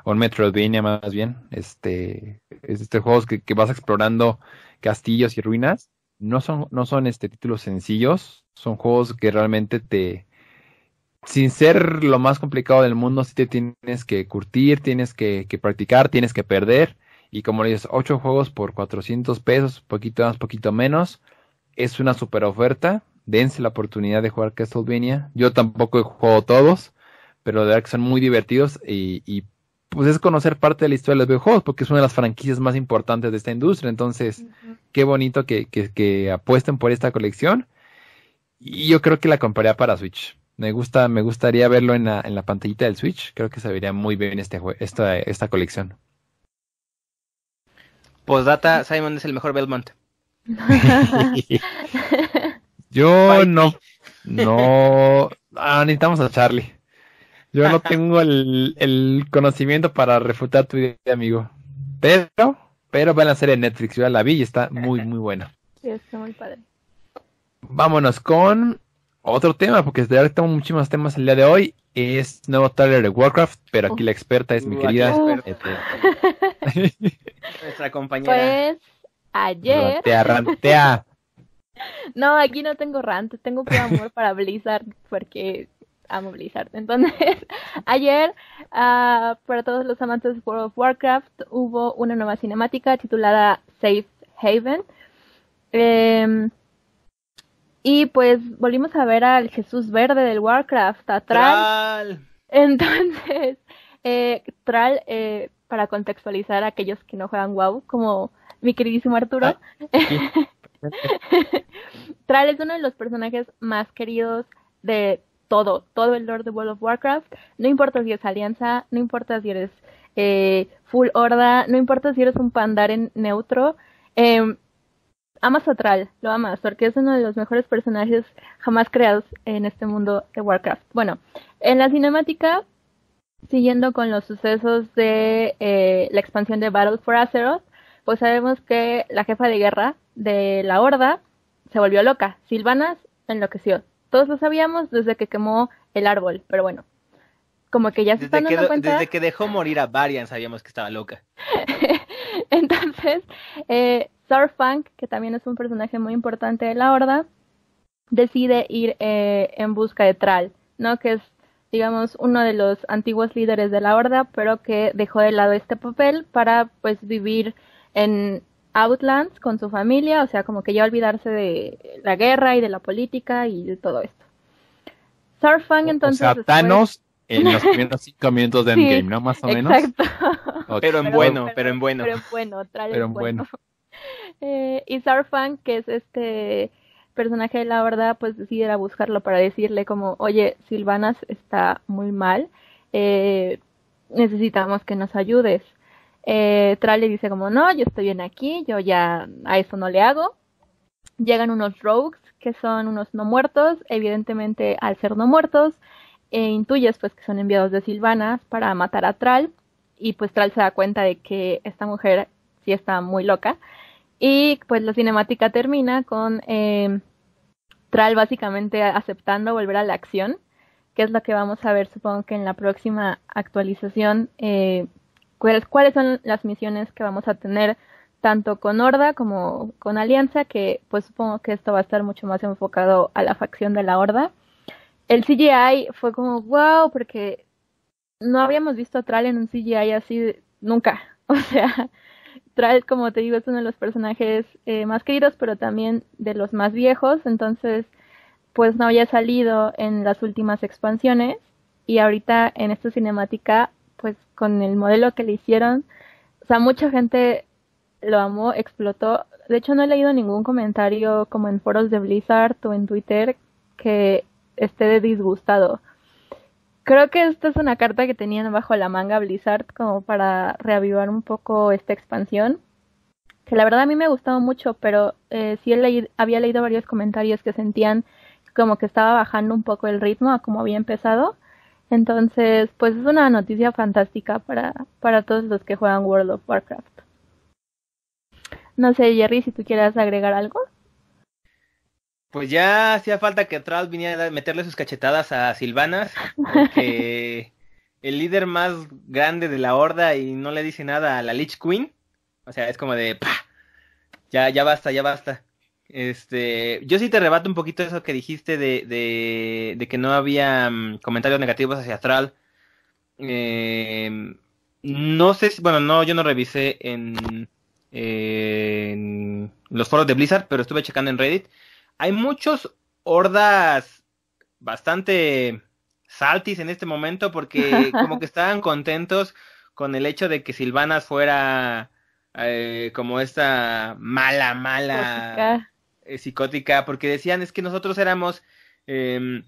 o un Metroidvania más bien, este, este juegos que, vas explorando castillos y ruinas, no son, no son este, títulos sencillos, son juegos que realmente te, sin ser lo más complicado del mundo, sí te tienes que curtir, tienes que, que practicar, tienes que perder, y como le dices, 8 juegos por 400 pesos, poquito más, poquito menos, es una super oferta, dense la oportunidad de jugar Castlevania. Yo tampoco he jugado todos, pero de verdad que son muy divertidos y, pues es conocer parte de la historia de los videojuegos, porque es una de las franquicias más importantes de esta industria. Entonces, qué bonito que, apuesten por esta colección. Y yo creo que la compraría para Switch. Me gusta, me gustaría verlo en la, en la pantallita del Switch. Creo que se vería muy bien este esta, esta colección. Postdata, Simon es el mejor Belmont. Yo no, no, ah, necesitamos a Charlie. Yo no tengo el, conocimiento para refutar tu idea, amigo. Pero, pero van a hacer en Netflix, yo la vi y está muy, muy buena. Sí, está muy padre. Vámonos con otro tema, porque desde ahora tengo muchísimos temas el día de hoy. Es nuevo trailer de Warcraft, pero aquí la experta es mi querida. Nuestra compañera. Pues ayer. Te arrantea. No, aquí no tengo rant, tengo puro amor para Blizzard porque amo Blizzard. Entonces, ayer, ah, para todos los amantes de World of Warcraft, hubo una nueva cinemática titulada Safe Haven. Em, y pues volvimos a ver al Jesús Verde del Warcraft, a Tral. Entonces, eh, Tral, eh, para contextualizar a aquellos que no juegan WoW, como mi queridísimo Arturo. Ah, Tral es uno de los personajes más queridos de todo, todo el Lord de World of Warcraft. No importa si eres alianza, no importa si eres eh, full horda, no importa si eres un pandaren neutro. Em, amas a Tral, lo amas, porque es uno de los mejores personajes jamás creados en este mundo de Warcraft. Bueno, en la cinemática, siguiendo con los sucesos de eh, la expansión de Battle for Azeroth, pues sabemos que la jefa de guerra, de la horda se volvió loca. Silvanas enloqueció. Todos lo sabíamos desde que quemó el árbol, pero bueno. Como que ya se desde dando cuenta. Desde que dejó morir a Varian sabíamos que estaba loca. Entonces, eh, que también es un personaje muy importante de la horda, decide ir eh, en busca de Tral, ¿no? Que es, digamos, uno de los antiguos líderes de la horda, pero que dejó de lado este papel para, pues, vivir en Outlands con su familia, o sea, como que ya olvidarse de la guerra y de la política y de todo esto. Surfang entonces... O sea, Thanos en los primeros cinco minutos de Endgame, ¿no? Más o menos. Exacto. Pero en bueno, pero, en bueno. Pero en bueno, pero en bueno. Eh, y Sarfang, que es este personaje de la verdad, pues decide ir a buscarlo para decirle como, oye, Silvanas está muy mal, eh, necesitamos que nos ayudes. Eh, Tral le dice como, no, yo estoy bien aquí, yo ya a eso no le hago. Llegan unos rogues, que son unos no muertos, evidentemente al ser no muertos, e intuyes pues que son enviados de Silvanas para matar a Tral, y pues Tral se da cuenta de que esta mujer sí está muy loca, y pues la cinemática termina con eh, Tral básicamente aceptando volver a la acción, que es lo que vamos a ver supongo que en la próxima actualización, eh, cuáles son las misiones que vamos a tener tanto con Horda como con Alianza, que pues supongo que esto va a estar mucho más enfocado a la facción de la Horda. El CGI fue como wow, porque no habíamos visto a Tral en un CGI así nunca. O sea, Tral, como te digo, es uno de los personajes eh, más queridos, pero también de los más viejos, entonces pues no había salido en las últimas expansiones y ahorita en esta cinemática pues con el modelo que le hicieron, o sea, mucha gente lo amó, explotó. De hecho, no he leído ningún comentario como en foros de Blizzard o en Twitter que esté de disgustado. Creo que esta es una carta que tenían bajo la manga Blizzard como para reavivar un poco esta expansión, que la verdad a mí me ha gustado mucho, pero eh, sí había leído varios comentarios que sentían como que estaba bajando un poco el ritmo a como había empezado entonces, pues es una noticia fantástica para, todos los que juegan World of Warcraft. No sé, Jerry, si tú quieras agregar algo. Pues ya hacía falta que Trout viniera a meterle sus cachetadas a Silvanas, que el líder más grande de la horda y no le dice nada a la Lich Queen. O sea, es como de Ya, ya basta, ya basta. Este, yo sí te rebato un poquito eso que dijiste de, de, que no había mm, comentarios negativos hacia Astral. Em, no sé si, bueno, no, yo no revisé en, los foros de Blizzard, pero estuve checando en Reddit. Hay muchos hordas bastante saltis en este momento porque como que estaban contentos con el hecho de que Silvana fuera eh, como esta mala, mala... Eh, psicótica, porque decían es que nosotros éramos, eh,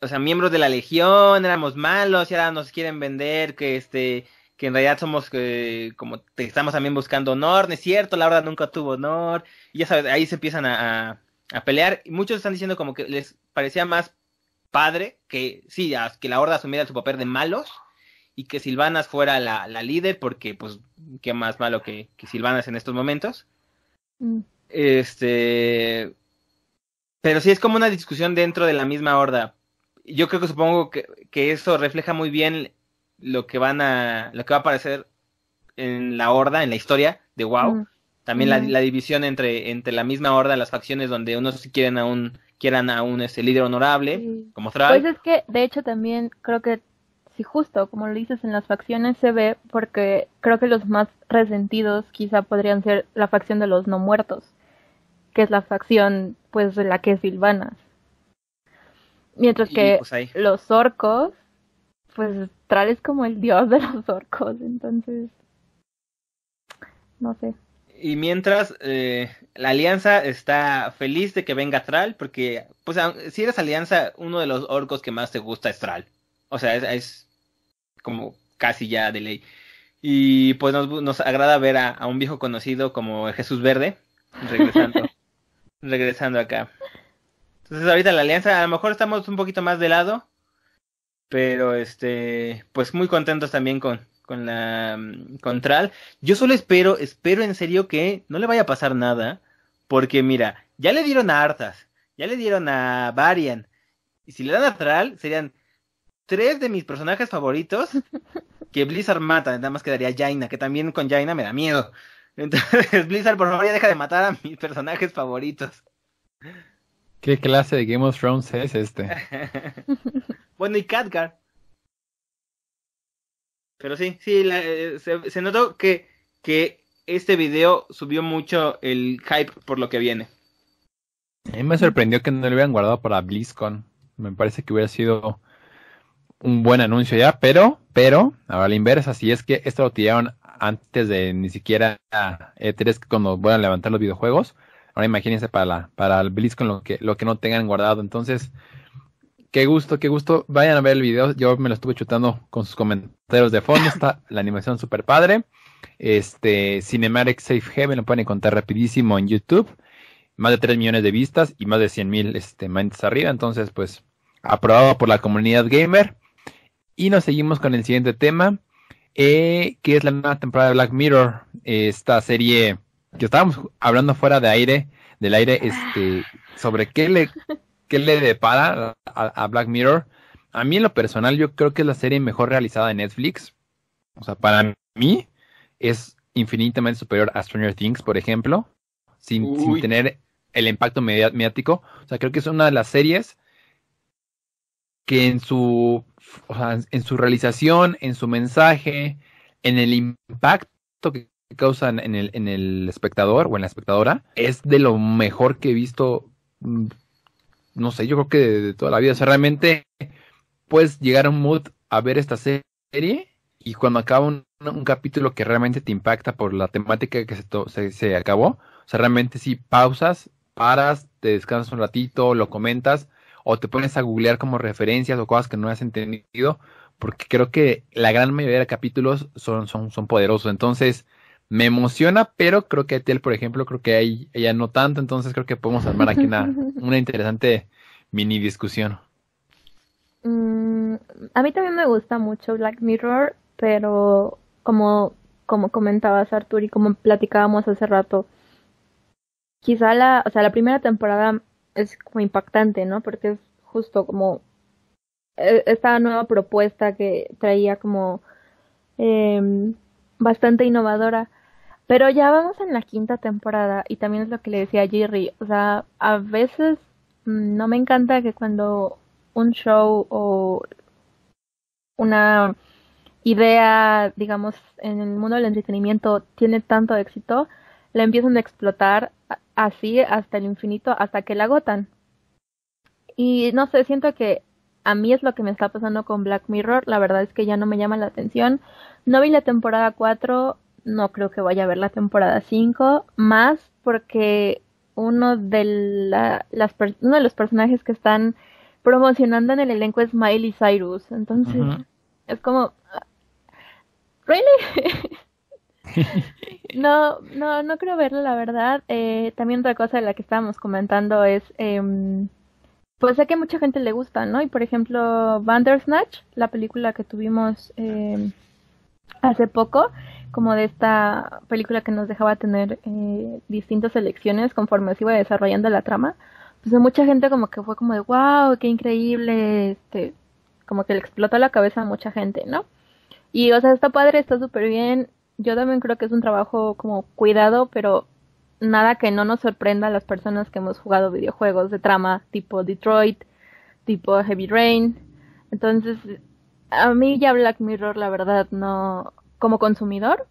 o sea, miembros de la legión, éramos malos y ahora nos quieren vender que este que en realidad somos que eh, como te estamos también buscando honor, no es cierto, la verdad nunca tuvo honor, y ya sabes, ahí se empiezan a, a, pelear, y muchos están diciendo como que les parecía más padre que sí, que la horda asumiera su papel de malos, y que Silvanas fuera la, la, líder, porque pues qué más malo que, que Silvanas en estos momentos. Mm. Este. Pero sí es como una discusión dentro de la misma horda. Yo creo que supongo que, eso refleja muy bien lo que van a. lo que va a aparecer en la horda, en la historia de WoW. También La, división entre, entre la misma horda, las facciones donde unos quieren a un, quieran a un este, líder honorable, como Thrall. Pues es que, de hecho, también creo que si justo, como lo dices, en las facciones se ve, porque creo que los más resentidos quizá podrían ser la facción de los no muertos que es la facción pues de la que es Silvana. Mientras que pues, los orcos, pues Tral es como el dios de los orcos, entonces no sé. Y mientras eh, la alianza está feliz de que venga Tral, porque pues si eres alianza, uno de los orcos que más te gusta es Tral. O sea, es, como casi ya de ley. Y pues nos, agrada ver a, a, un viejo conocido como Jesús Verde regresando. regresando acá. Entonces ahorita la alianza, a lo mejor estamos un poquito más de lado, pero este, pues muy contentos también con, con la mm, con Yo solo espero, espero en serio que no le vaya a pasar nada, porque mira, ya le dieron a Arthas, ya le dieron a Varian, y si le dan a Tral, serían tres de mis personajes favoritos que Blizzard mata, nada más quedaría Jaina, que también con Jaina me da miedo. Entonces, Blizzard, por favor, ya deja de matar a mis personajes favoritos. ¿Qué clase de Game of Thrones es este? bueno, y Khadgar. Pero sí, sí, eh, se, notó que, que este video subió mucho el hype por lo que viene. A mí me sorprendió que no lo hubieran guardado para BlizzCon. Me parece que hubiera sido un buen anuncio ya, pero, pero, a la inversa, si es que esto lo tiraron antes de ni siquiera E3 eh, cuando puedan a levantar los videojuegos. Ahora imagínense para, para el Blitz lo que, lo que no tengan guardado. Entonces, qué gusto, qué gusto. Vayan a ver el video. Yo me lo estuve chutando con sus comentarios de fondo. Está la animación super padre. Este, Cinematic Safe Heaven lo pueden encontrar rapidísimo en YouTube. Más de 3 millones de vistas y más de 100 mil este, arriba. Entonces, pues, aprobado por la comunidad gamer. Y nos seguimos con el siguiente tema. Eh, que es la nueva temporada de Black Mirror, esta serie que estábamos hablando fuera de aire, del aire, este, sobre qué le, qué le depara a, Black Mirror. A mí en lo personal yo creo que es la serie mejor realizada de Netflix. O sea, para mí es infinitamente superior a Stranger Things, por ejemplo, sin, sin tener el impacto mediático. O sea, creo que es una de las series que en su o sea, en su realización, en su mensaje, en el impacto que causan en el, en el espectador o en la espectadora, es de lo mejor que he visto, mm, no sé, yo creo que de, toda la vida. O sea, realmente puedes llegar a un mood a ver esta serie y cuando acaba un, capítulo que realmente te impacta por la temática que se, se acabó, o sea, realmente si pausas, paras, te descansas un ratito, lo comentas o te pones a googlear como referencias o cosas que no has entendido, porque creo que la gran mayoría de capítulos son, son, son poderosos. Entonces, me emociona, pero creo que él, por ejemplo, creo que hay ella no tanto, entonces creo que podemos armar aquí una, interesante mini discusión. Mm, a mí también me gusta mucho Black Mirror, pero como, como comentabas Artur y como platicábamos hace rato, quizá la, o sea, la primera temporada es como impactante, ¿no? Porque es justo como e, esta nueva propuesta que traía como em, bastante innovadora. Pero ya vamos en la quinta temporada y también es lo que le decía a Jerry, o sea, a veces mm, no me encanta que cuando un show o una idea, digamos, en el mundo del entretenimiento tiene tanto éxito, la empiezan a explotar así hasta el infinito, hasta que la agotan. Y no sé, siento que a mí es lo que me está pasando con Black Mirror, la verdad es que ya no me llama la atención. No vi la temporada 4, no creo que vaya a ver la temporada 5, más porque uno de, de los personajes que están promocionando en el elenco es Miley Cyrus. Entonces, es como, ah, ¿really? no, no, no creo verla, la verdad. Eh, también otra cosa de la que estábamos comentando es, em, pues sé que mucha gente le gusta, ¿no? Y por ejemplo, Bandersnatch, la película que tuvimos em, hace poco, como de esta película que nos dejaba tener eh, distintas elecciones conforme se iba desarrollando la trama, pues mucha gente como que fue como de, wow, qué increíble, este, como que le explotó la cabeza a mucha gente, ¿no? Y, o sea, está padre, está súper bien yo también creo que es un trabajo como cuidado, pero nada que no nos sorprenda a las personas que hemos jugado videojuegos de trama tipo Detroit, tipo Heavy Rain. Entonces, a mí ya Black Mirror, la verdad, no, como consumidor,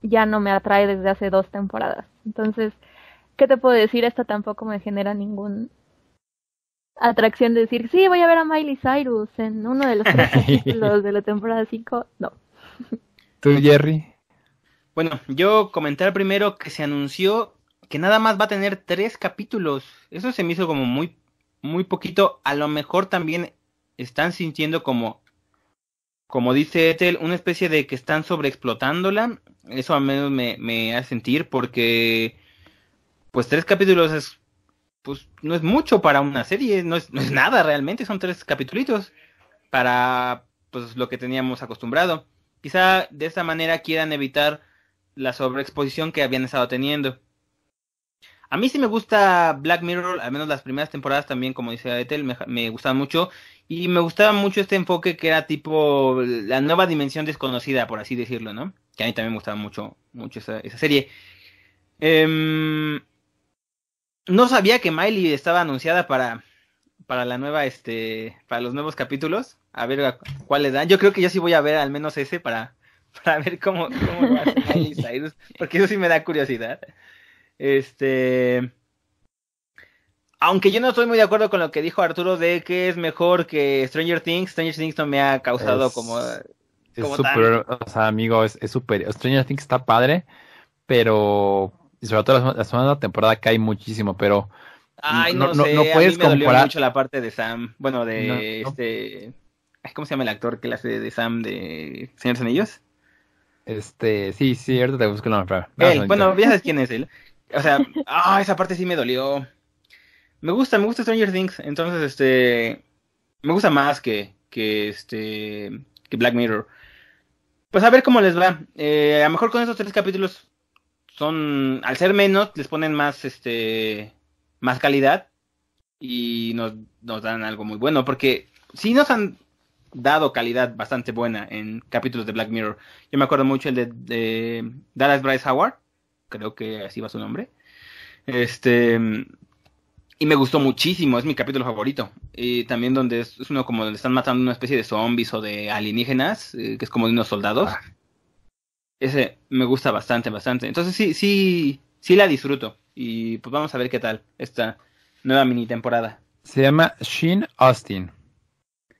ya no me atrae desde hace dos temporadas. Entonces, ¿qué te puedo decir? Esto tampoco me genera ninguna atracción de decir, sí, voy a ver a Miley Cyrus en uno de los capítulos de la temporada 5. No. ¿Tú, Jerry? Bueno, yo comentar primero que se anunció que nada más va a tener tres capítulos. Eso se me hizo como muy, muy poquito. A lo mejor también están sintiendo como, como dice Ethel, una especie de que están sobreexplotándola. Eso al menos me, me hace sentir porque, pues tres capítulos es, pues no es mucho para una serie, no es, no es nada realmente, son tres capítulos para, pues lo que teníamos acostumbrado. Quizá de esta manera quieran evitar la sobreexposición que habían estado teniendo. A mí sí me gusta Black Mirror, al menos las primeras temporadas también, como dice Ethel, me, me gustaban mucho. Y me gustaba mucho este enfoque que era tipo la nueva dimensión desconocida, por así decirlo, ¿no? Que a mí también me gustaba mucho, mucho esa, serie. Em, no sabía que Miley estaba anunciada para, para la nueva, este, para los nuevos capítulos. A ver cuáles dan. Yo creo que yo sí voy a ver al menos ese para, para ver cómo, cómo va hace porque eso sí me da curiosidad. Este. Aunque yo no estoy muy de acuerdo con lo que dijo Arturo de que es mejor que Stranger Things, Stranger Things no me ha causado como. como es súper... o sea, amigo, es, es Stranger Things está padre, pero. Sobre todo la, segunda temporada cae muchísimo, pero. Ay, no, no, sé, puedes a comparar... mucho la parte de Sam, bueno, de este... ¿Cómo se llama el actor que la hace de Sam de Señores Anillos? Este, sí, sí, te busco una nombre. bueno, ya sabes quién es él. O sea, ah, esa parte sí me dolió. Me gusta, me gusta Stranger Things, entonces este me gusta más que que este que Black Mirror. Pues a ver cómo les va. Eh, a lo mejor con esos tres capítulos son al ser menos les ponen más este más calidad y nos nos dan algo muy bueno porque si nos han dado calidad bastante buena en capítulos de Black Mirror. Yo me acuerdo mucho el de, de Dallas Bryce Howard, creo que así va su nombre. Este y me gustó muchísimo, es mi capítulo favorito. Y también donde es, uno como donde están matando una especie de zombies o de alienígenas, eh, que es como de unos soldados. Ah. Ese me gusta bastante, bastante. Entonces sí, sí, sí la disfruto. Y pues vamos a ver qué tal esta nueva mini temporada. Se llama Sheen Austin.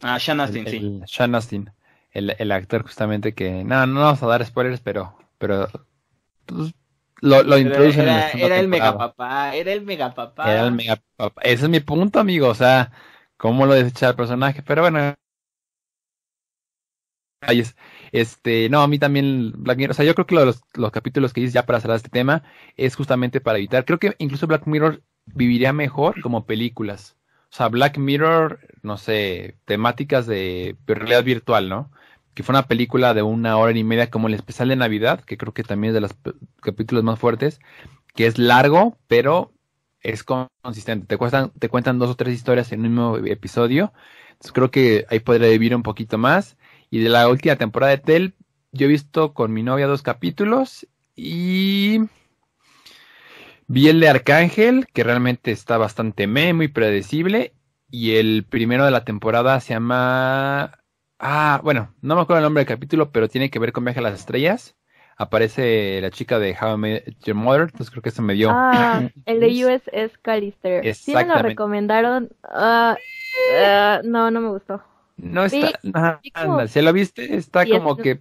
Ah, Sean Astin, el, sí. el, actor justamente que... No, no vamos a dar spoilers, pero... pero pues, lo, lo introducen era, el era el era el papá Era el papá Ese es mi punto, amigo. O sea, cómo lo desechar el personaje. Pero bueno... este, no, a mí también Black Mirror, o sea, yo creo que los, los capítulos que dices ya para cerrar este tema es justamente para evitar, creo que incluso Black Mirror viviría mejor como películas, o sea, Black Mirror, no sé, temáticas de realidad virtual, ¿no? Que fue una película de una hora y media como el especial de Navidad, que creo que también es de los capítulos más fuertes, que es largo, pero es consistente. Te, cuentan, te cuentan dos o tres historias en un mismo episodio. Entonces creo que ahí podría vivir un poquito más. Y de la última temporada de Tel, yo he visto con mi novia dos capítulos y Vi el de Arcángel, que realmente está bastante meh, muy predecible. Y el primero de la temporada se llama. Ah, bueno, no me acuerdo el nombre del capítulo, pero tiene que ver con Viaje a las Estrellas. Aparece la chica de How I Met Your Mother, entonces creo que eso me dio. Ah, el de USS es Callister. Sí me lo recomendaron. Ah, ah no, no me gustó. No está. anda, ¿se lo viste? Está como que.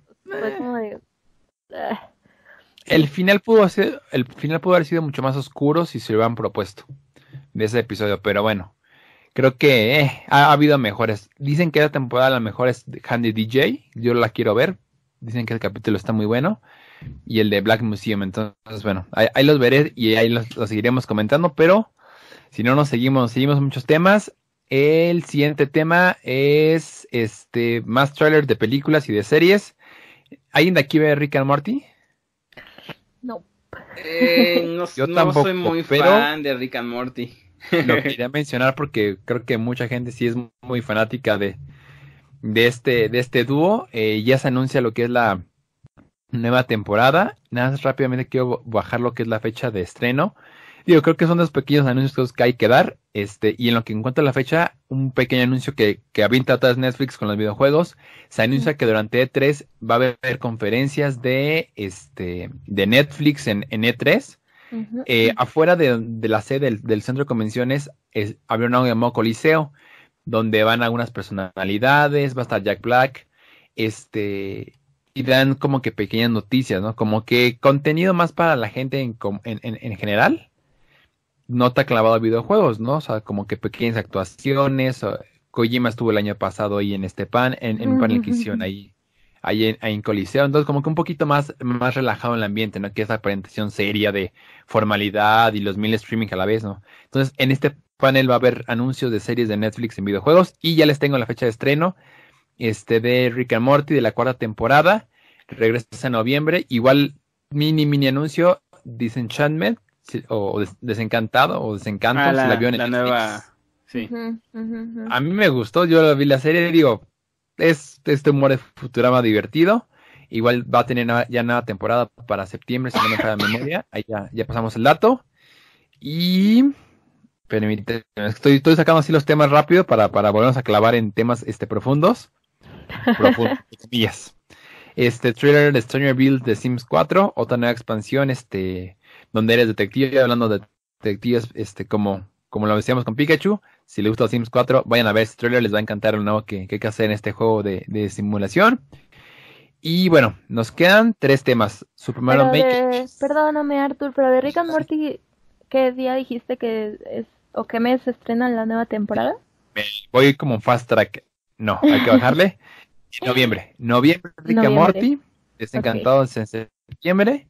El final pudo el final pudo haber sido mucho más oscuro si se lo hubieran propuesto de ese episodio, pero bueno, creo que eh, ha, habido mejores. Dicen que la temporada la mejor es Handy DJ, yo la quiero ver. Dicen que el capítulo está muy bueno y el de Black Museum. Entonces, bueno, ahí, los veré y ahí los, seguiremos comentando, pero si no nos seguimos, seguimos muchos temas. El siguiente tema es este más trailers de películas y de series. ¿Alguien de aquí ve Rick and Morty? Eh, no, Yo soy muy fan de Rick and Morty. lo quería mencionar porque creo que mucha gente sí es muy fanática de, de este de este dúo. Eh, ya se anuncia lo que es la nueva temporada. Nada más rápidamente quiero bajar lo que es la fecha de estreno. Digo, creo que son dos pequeños anuncios que hay que dar. Este, y en lo que encuentra la fecha, un pequeño anuncio que, que avienta atrás Netflix con los videojuegos. Se anuncia que durante E3 va a haber conferencias de, este, de Netflix en, en E3. Eh, afuera de, la sede del, centro de convenciones es, había un llamado Coliseo, donde van algunas personalidades, va a estar Jack Black, este, y dan como que pequeñas noticias, ¿no? Como que contenido más para la gente en, en, en, en general está clavado a videojuegos, ¿no? O sea, como que pequeñas actuaciones. O, Kojima estuvo el año pasado ahí en este panel, en, un panel que hicieron ahí, ahí en, Coliseo. Entonces, como que un poquito más, más relajado el ambiente, ¿no? Que esa presentación seria de formalidad y los mil streaming a la vez, ¿no? Entonces, en este panel va a haber anuncios de series de Netflix en videojuegos y ya les tengo la fecha de estreno este de Rick and Morty de la cuarta temporada. Regresa en noviembre. Igual, mini, mini anuncio, Disenchantment o Desencantado o Desencanto, ah, si la, la, en la nueva. A mí me gustó, yo vi la serie y digo, es este humor de Futurama divertido. Igual va a tener ya una temporada para septiembre, si no me falla memoria. Ahí ya, ya, pasamos el dato. Y. Permíteme, estoy, estoy sacando así los temas rápido para, para volvernos a clavar en temas este, profundos. Profundos, Este trailer de Stranger Build de Sims 4, otra nueva expansión, este donde eres detective, hablando de detectives, este, como, como lo decíamos con Pikachu. Si les gusta Sims 4, vayan a ver este trailer, les va a encantar lo nuevo que, hay que hacer en este juego de, simulación. Y bueno, nos quedan tres temas. Super Perdóname, Arthur, pero de Rick Morty, ¿qué día dijiste que es o qué mes estrena la nueva temporada? Voy como un fast track. No, hay que bajarle. noviembre. Noviembre, Rick noviembre. and Morty. en septiembre.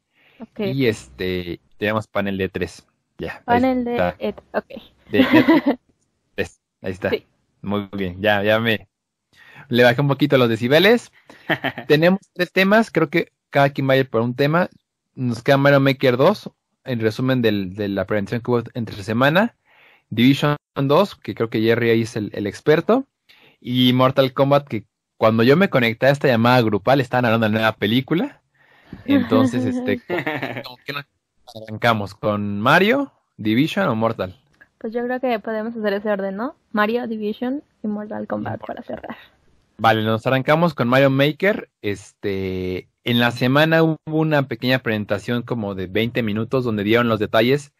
Y este, tenemos panel de tres. Ya. Panel de tres, e e ahí está. Muy bien, ya, ya me le bajé un poquito los decibeles. tenemos tres temas, creo que cada quien va a ir por un tema. Nos queda Mario Maker 2, en resumen de la prevención que hubo entre semana. Division 2, que creo que Jerry ahí es el, el, experto. Y Mortal Kombat, que cuando yo me conecté a esta llamada grupal, estaban hablando de la nueva película. Entonces, este, arrancamos? ¿Con Mario, Division o Mortal? Pues yo creo que podemos hacer ese orden, ¿no? Mario, Division y Mortal Kombat para cerrar. Vale, nos arrancamos con Mario Maker. Este, en la semana hubo una pequeña presentación como de 20 minutos donde dieron los detalles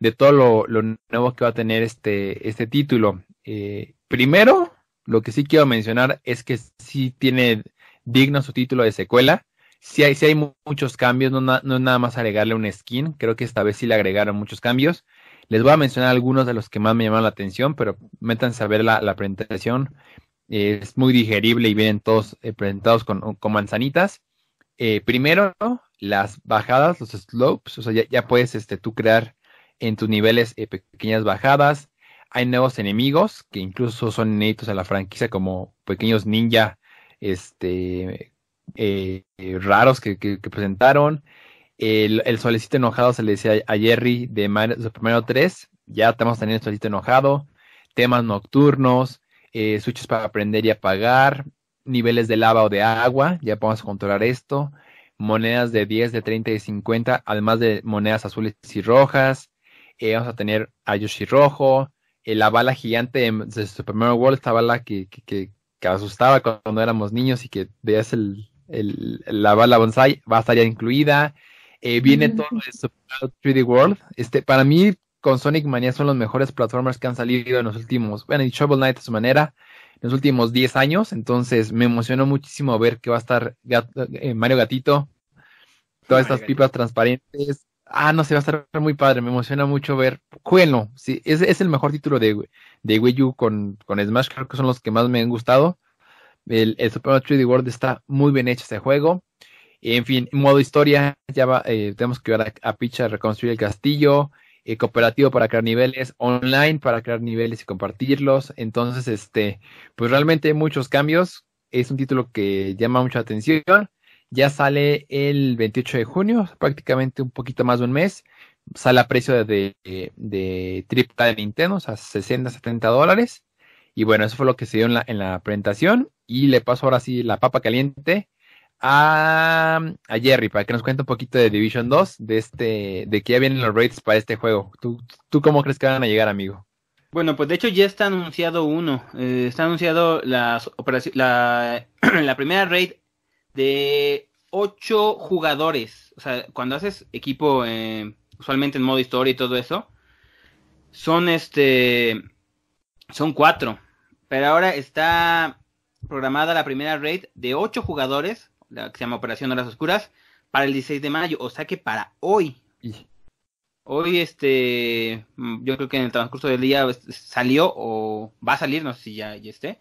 de todo lo, nuevo que va a tener este, este título. Eh, primero, lo que sí quiero mencionar es que sí tiene digno su título de secuela. Si hay, hay muchos cambios, no, no, es nada más agregarle un skin, creo que esta vez sí le agregaron muchos cambios. Les voy a mencionar algunos de los que más me llamaron la atención, pero métanse a ver la, presentación. es muy digerible y vienen todos eh, presentados con, manzanitas. Eh, primero, las bajadas, los slopes, o sea, ya, puedes este, tú crear en tus niveles eh, pequeñas bajadas. Hay nuevos enemigos que incluso son inéditos a la franquicia, como pequeños ninja este, eh, raros que, presentaron. El, el, solecito enojado se le decía a Jerry de Mario, Super Mario 3. Ya estamos teniendo el solecito enojado. Temas nocturnos, eh, switches para prender y apagar, niveles de lava o de agua. Ya podemos controlar esto. Monedas de 10, de 30 y de 50, además de monedas azules y rojas. Eh, vamos a tener a Yoshi Rojo, eh, la bala gigante de, su Super Mario World, esta bala que, que, que, asustaba cuando éramos niños y que veías el, la bala bonsai va a estar ya incluida. Eh, viene todo de 3D World. Este, para mí, con Sonic Mania son los mejores platformers que han salido en los últimos, bueno, y Shovel Knight de su manera, en los últimos 10 años. Entonces, me emocionó muchísimo ver que va a estar eh, Mario Gatito, todas estas pipas transparentes. Ah, no se va a estar muy padre, me emociona mucho ver. bueno sí, es, es el mejor título de, de Wii U con, con Smash, creo que son los que más me han gustado. El, el Super 3D World está muy bien hecho este juego. En fin, modo historia, ya eh, tenemos que ir a, a, a reconstruir el castillo, eh, cooperativo para crear niveles, online para crear niveles y compartirlos. Entonces, este, pues realmente hay muchos cambios. Es un título que llama mucha atención. Ya sale el 28 de junio, prácticamente un poquito más de un mes. Sale a precio de, de, de Nintendo, o sea, 60, 70 dólares. Y bueno, eso fue lo que se dio en la, en la presentación. Y le paso ahora sí la papa caliente a, a, Jerry para que nos cuente un poquito de Division 2, de este, de que ya vienen los raids para este juego. ¿Tú, ¿Tú cómo crees que van a llegar, amigo? Bueno, pues de hecho ya está anunciado uno. Eh, está anunciado las la, la primera raid de ocho jugadores. O sea, cuando haces equipo, eh, usualmente en modo historia y todo eso, son este, son cuatro. Pero ahora está programada la primera raid de 8 jugadores, la que se llama Operación Horas Oscuras, para el 16 de mayo, o sea que para hoy. Hoy, este, mm, yo creo que en el transcurso del día pues, salió o va a salir, no sé si ya, esté,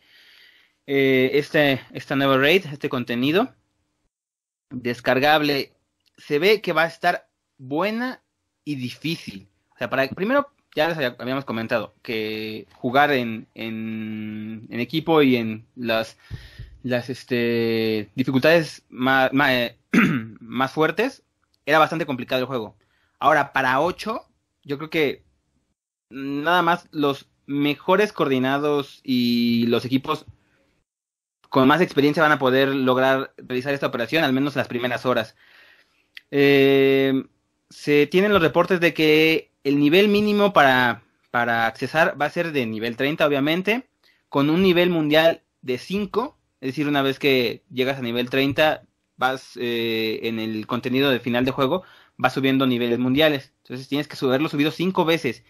eh, este, esta nueva raid, este contenido descargable. Se ve que va a estar buena y difícil. O sea, para, primero ya les habíamos comentado que jugar en, en, equipo y en las, las este, dificultades eh, más, fuertes era bastante complicado el juego. Ahora, para 8, yo creo que nada más los mejores coordinados y los equipos con más experiencia van a poder lograr realizar esta operación, al menos las primeras horas. Eh, se tienen los reportes de que el nivel mínimo para, para accesar va a ser de nivel 30, obviamente, con un nivel mundial de 5, es decir, una vez que llegas a nivel 30, vas eh, en el contenido de final de juego, vas subiendo niveles mundiales. Entonces tienes que subirlo subido 5 veces.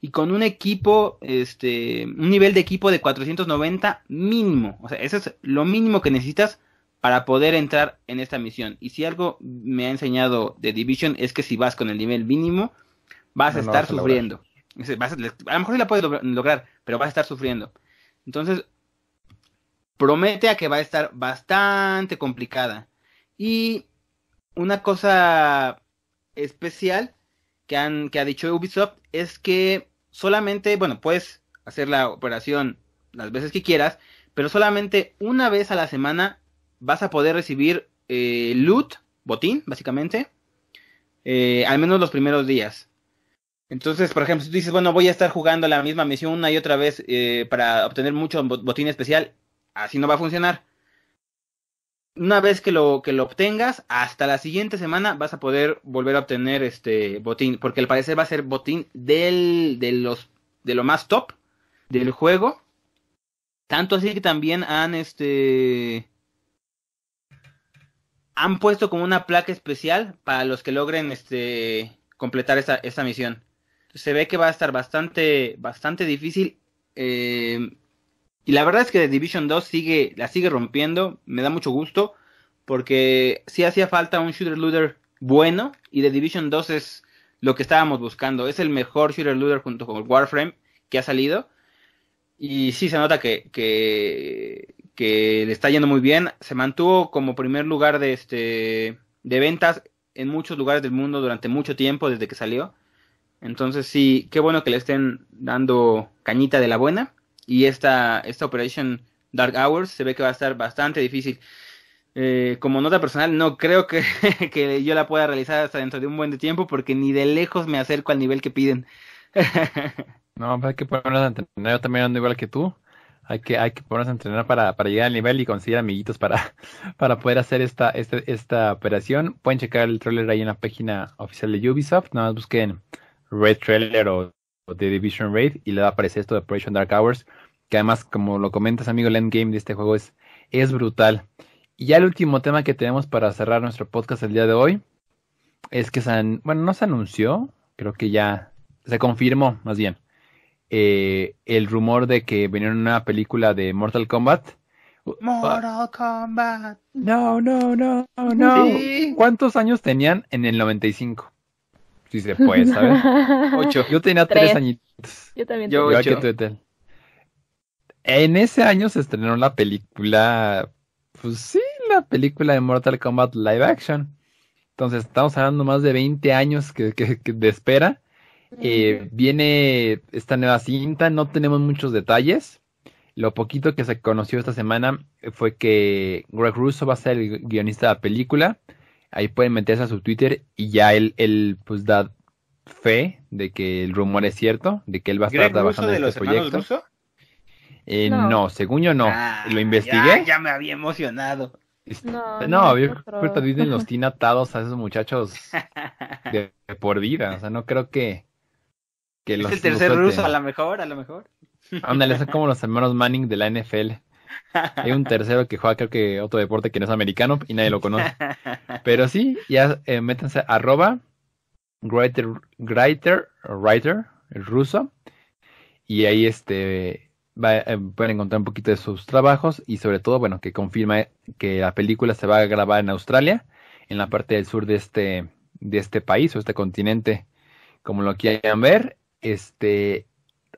Y con un equipo, este, un nivel de equipo de 490 mínimo. O sea, eso es lo mínimo que necesitas para poder entrar en esta misión. Y si algo me ha enseñado de Division es que si vas con el nivel mínimo, vas a estar sufriendo. a, lo mejor sí la puedes lograr, pero vas a estar sufriendo. Entonces, promete a que va a estar bastante complicada. Y una cosa especial que, han, ha dicho Ubisoft es que solamente, bueno, puedes hacer la operación las veces que quieras, pero solamente una vez a la semana vas a poder recibir eh, loot, botín, básicamente, eh, al menos los primeros días. Entonces, por ejemplo, si tú dices, bueno, voy a estar jugando la misma misión una y otra vez eh, para obtener mucho botín especial, así no va a funcionar. Una vez que lo, que lo obtengas, hasta la siguiente semana vas a poder volver a obtener este botín, porque al parecer va a ser botín de, los, de lo más top del juego. Tanto así que también han este han puesto como una placa especial para los que logren este completar esta misión se ve que va a estar bastante, bastante difícil. Eh, y la verdad es que The Division 2 sigue, la sigue rompiendo. Me da mucho gusto. Porque sí hacía falta un shooter looter bueno. Y The Division 2 es lo que estábamos buscando. Es el mejor shooter looter junto con Warframe que ha salido. Y sí se nota que, que, que le está yendo muy bien. Se mantuvo como primer lugar de, este, de ventas en muchos lugares del mundo durante mucho tiempo desde que salió. Entonces sí, qué bueno que le estén dando cañita de la buena. Y esta, esta Operation Dark Hours se ve que va a estar bastante difícil. Eh, como nota personal, no creo que, que, yo la pueda realizar hasta dentro de un buen tiempo porque ni de lejos me acerco al nivel que piden. no, pues hay que ponernos a entrenar. Yo también ando igual que tú. Hay que, hay que ponernos a entrenar para, para llegar al nivel y conseguir amiguitos para, para poder hacer esta, esta, esta operación. Pueden checar el trailer ahí en la página oficial de Ubisoft. Nada más busquen Red Trailer o, The Division Raid y le va a aparecer esto de Operation Dark Hours, que además, como lo comentas, amigo, el endgame de este juego es, es brutal. Y ya el último tema que tenemos para cerrar nuestro podcast el día de hoy es que, bueno, no se anunció, creo que ya se confirmó, más bien, eh, el rumor de que venía una película de Mortal Kombat. Mortal Kombat. No, no, no, no. ¿Cuántos años tenían en el 95? Si se puede, ¿sabes? Ocho. Yo tenía tres, añitos. Yo también tenía Yo En ese año se estrenó la película, pues sí, la película de Mortal Kombat Live Action. Entonces estamos hablando más de 20 años que, de espera. Eh, viene esta nueva cinta, no tenemos muchos detalles. Lo poquito que se conoció esta semana fue que Greg Russo va a ser el guionista de la película. Ahí pueden meterse a su Twitter y ya él, él pues da fe de que el rumor es cierto, de que él va a estar trabajando en este proyecto. Eh, no. según yo no. Ah, lo investigué. Ya, me había emocionado. Este, no, no, los tiene atados a esos muchachos de, por vida. O sea, no creo que, que ¿Es los. el tercer ruso, a lo mejor, a lo mejor. Ándale, son como los hermanos Manning de la NFL. Hay un tercero que juega creo que otro deporte que no es americano y nadie lo conoce. Pero sí, ya eh, métanse a arroba writer, el ruso. Y ahí este eh, pueden encontrar un poquito de sus trabajos y sobre todo, bueno, que confirma que la película se va a grabar en Australia, en la parte del sur de este, de este país o este continente, como lo quieran ver. Este,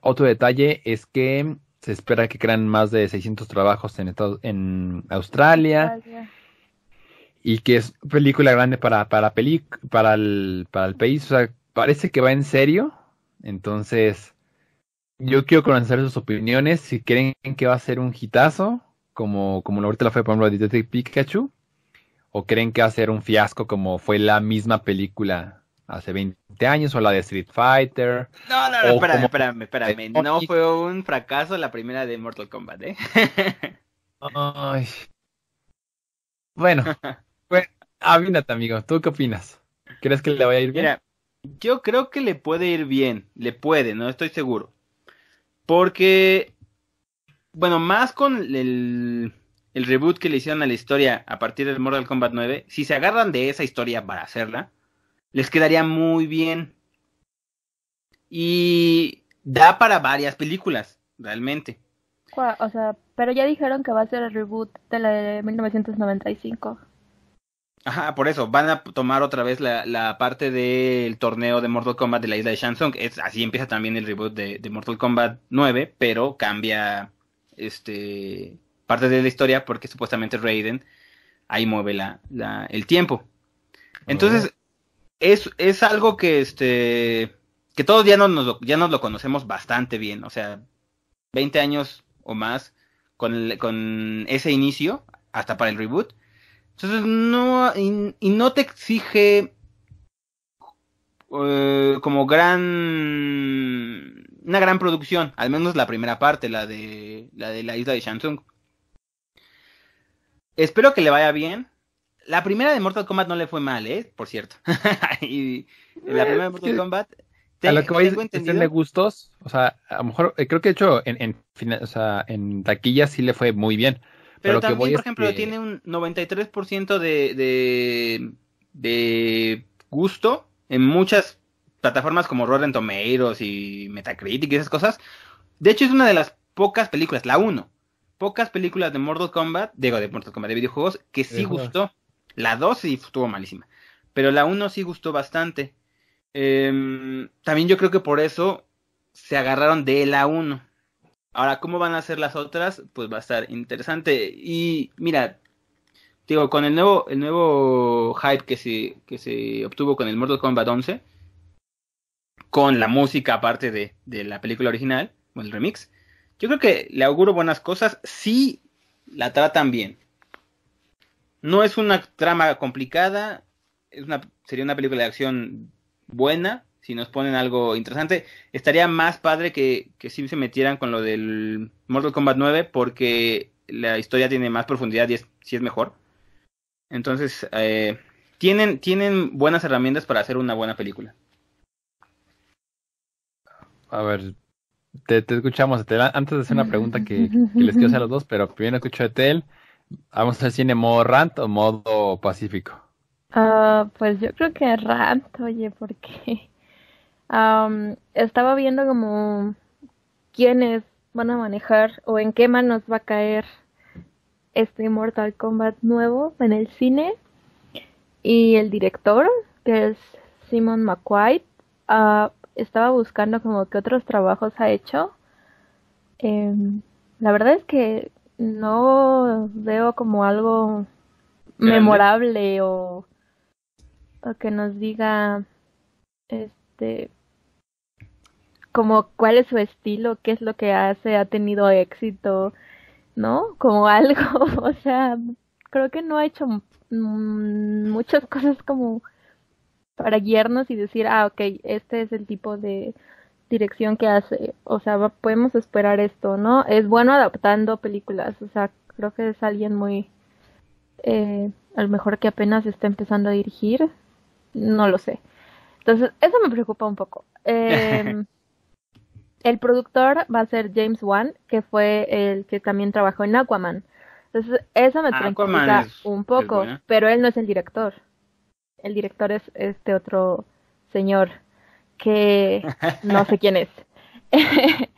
otro detalle es que se espera que crean más de 600 trabajos en, en Australia. Y que es película grande para, para, para, el, país. O sea, parece que va en serio. Entonces, yo quiero conocer sus opiniones. Si creen que va a ser un hitazo, como, como ahorita la fue, por ejemplo, Detective Pikachu, o creen que va a ser un fiasco, como fue la misma película hace 20 años, o la de Street Fighter. No, no, no, espérame, espérame, No fue un fracaso la primera de Mortal Kombat, ¿eh? Ay. Bueno, pues, avínate, amigo. ¿Tú qué opinas? ¿Crees que le vaya a ir bien? yo creo que le puede ir bien. Le puede, no estoy seguro. Porque, bueno, más con el, el reboot que le hicieron a la historia a partir de Mortal Kombat 9, si se agarran de esa historia para hacerla, les quedaría muy bien. Y da para varias películas, realmente. O sea, pero ya dijeron que va a ser el reboot de la de 1995. Ajá, por eso, van a tomar otra vez la, parte del torneo de Mortal Kombat de la isla de Shansong. Es, así empieza también el reboot de, Mortal Kombat 9, pero cambia este parte de la historia porque supuestamente Raiden ahí mueve el tiempo. Entonces, es, algo que este que todos ya nos, ya nos lo conocemos bastante bien, o sea, 20 años o más con, ese inicio, hasta para el reboot. Entonces, no, y, no te exige eh, como gran, una gran producción, al menos la primera parte, la de la, de la isla de Shansung. Espero que le vaya bien, la primera de Mortal Kombat no le fue mal, ¿eh? Por cierto. y la eh, primera de Mortal Kombat. a lo que voy este de gustos, o sea, a lo mejor, eh, creo que de hecho en, en, taquilla sí le fue muy bien. Pero, también, por ejemplo, tiene un 93% de, de, de gusto en muchas plataformas como Rotten Tomatoes y Metacritic y esas cosas. De hecho, es una de las pocas películas, la uno, pocas películas de Mortal Kombat, digo, de Mortal Kombat, de videojuegos, que sí gustó. La 2 sí estuvo malísima. Pero la 1 sí gustó bastante. Em, también yo creo que por eso se agarraron de la 1. Ahora, ¿cómo van a ser las otras? Pues va a estar interesante. Y mira, digo, con el nuevo, el nuevo hype que se, que se obtuvo con el Mortal Kombat 11, con la música aparte de, de la película original, o el remix, yo creo que le auguro buenas cosas si la tratan bien. No es una trama complicada, es una, sería una película de acción buena, si nos ponen algo interesante. Estaría más padre que, que si se metieran con lo del Mortal Kombat 9 porque la historia tiene más profundidad y es, si es mejor. Entonces, eh, tienen, tienen buenas herramientas para hacer una buena película. A ver, te, escuchamos, Etel. Antes de hacer una pregunta que, les quiero hacer a los dos, pero primero escucho a Etel. Vamos al cine modo rant o modo pacífico. Ah, pues yo creo que rant, oye, porque estaba viendo como quiénes van a manejar o en qué manos va a caer este Mortal Kombat nuevo en el cine. Y el director, que es Simon McQuite. Ah, estaba buscando como qué otros trabajos ha hecho. Em, la verdad es que no veo como algo memorable o, que nos diga este como cuál es su estilo, qué es lo que hace, ha tenido éxito, ¿no? Como algo, o sea, creo que no ha hecho mm, muchas cosas como para guiarnos y decir, ah, ok, este es el tipo de dirección que hace. O sea, podemos esperar esto, ¿no? Es bueno adaptando películas. O sea, creo que es alguien muy. Eh, a lo mejor que apenas está empezando a dirigir. No lo sé. Entonces, eso me preocupa un poco. Em, el productor va a ser James Wan, que fue el que también trabajó en Aquaman. Entonces, eso me preocupa un poco, pero él no es el director. El director es este otro señor que no sé quién es.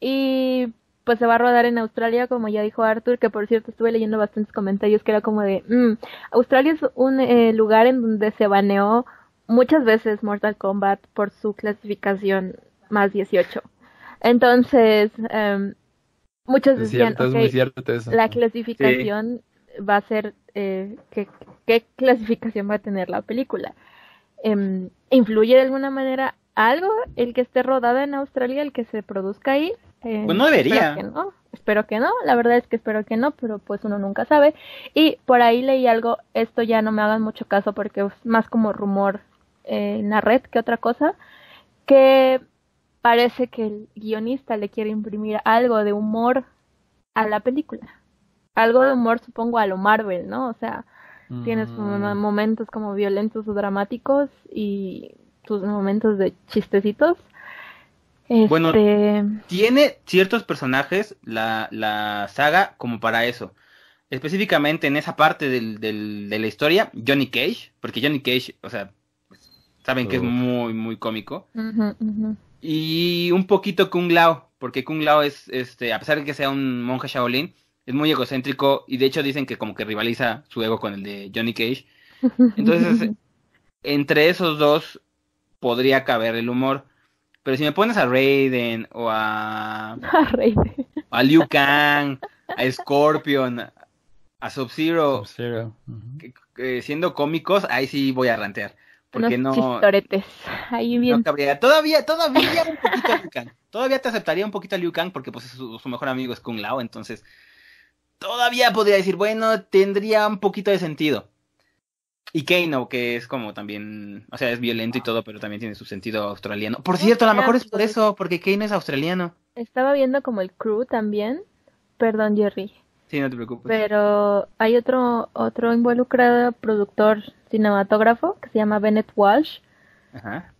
y pues se va a rodar en Australia, como ya dijo Arthur, que por cierto estuve leyendo bastantes comentarios que era como de, mm, Australia es un eh, lugar en donde se baneó muchas veces Mortal Kombat por su clasificación más 18. Entonces, muchas em, muchos decían, la clasificación va a ser, eh, ¿qué clasificación va a tener la película? Em, influye de alguna manera algo el que esté rodada en Australia, el que se produzca ahí. Eh, pues no debería. Espero que no, espero que no, la verdad es que espero que no, pero pues uno nunca sabe. Y por ahí leí algo, esto ya no me hagan mucho caso porque es más como rumor en la red que otra cosa, que parece que el guionista le quiere imprimir algo de humor a la película. Algo de humor, supongo, a lo Marvel, ¿no? O sea, Tienes mm. momentos como violentos o dramáticos y tus momentos de chistecitos. Bueno, este, tiene ciertos personajes la, la, saga como para eso. Específicamente en esa parte del, del, de la historia, Johnny Cage, porque Johnny Cage, o sea, saben que es muy, muy cómico. Y un poquito Kung Lao, porque Kung Lao es, este, a pesar de que sea un monje Shaolin, es muy egocéntrico y de hecho dicen que como que rivaliza su ego con el de Johnny Cage. Entonces, entre esos dos podría caber el humor. Pero si me pones a Raiden o a, a, Raiden. a Liu Kang, a Scorpion, a Sub-Zero, eh, siendo cómicos, ahí sí voy a rantear. Porque Unos no. Ahí bien. Todavía, todavía Todavía te aceptaría un poquito a Liu Kang porque pues su, su mejor amigo es Kung Lao, entonces todavía podría decir, bueno, tendría un poquito de sentido. Y Kano, que es como también, o sea, es violento y todo, pero también tiene su sentido australiano. Por cierto, a lo mejor es por eso, porque Kane es australiano. Estaba viendo como el crew también. Perdón, Jerry. Sí, no te preocupes. Pero hay otro, otro involucrado productor cinematógrafo que se llama Bennett Walsh. Ajá.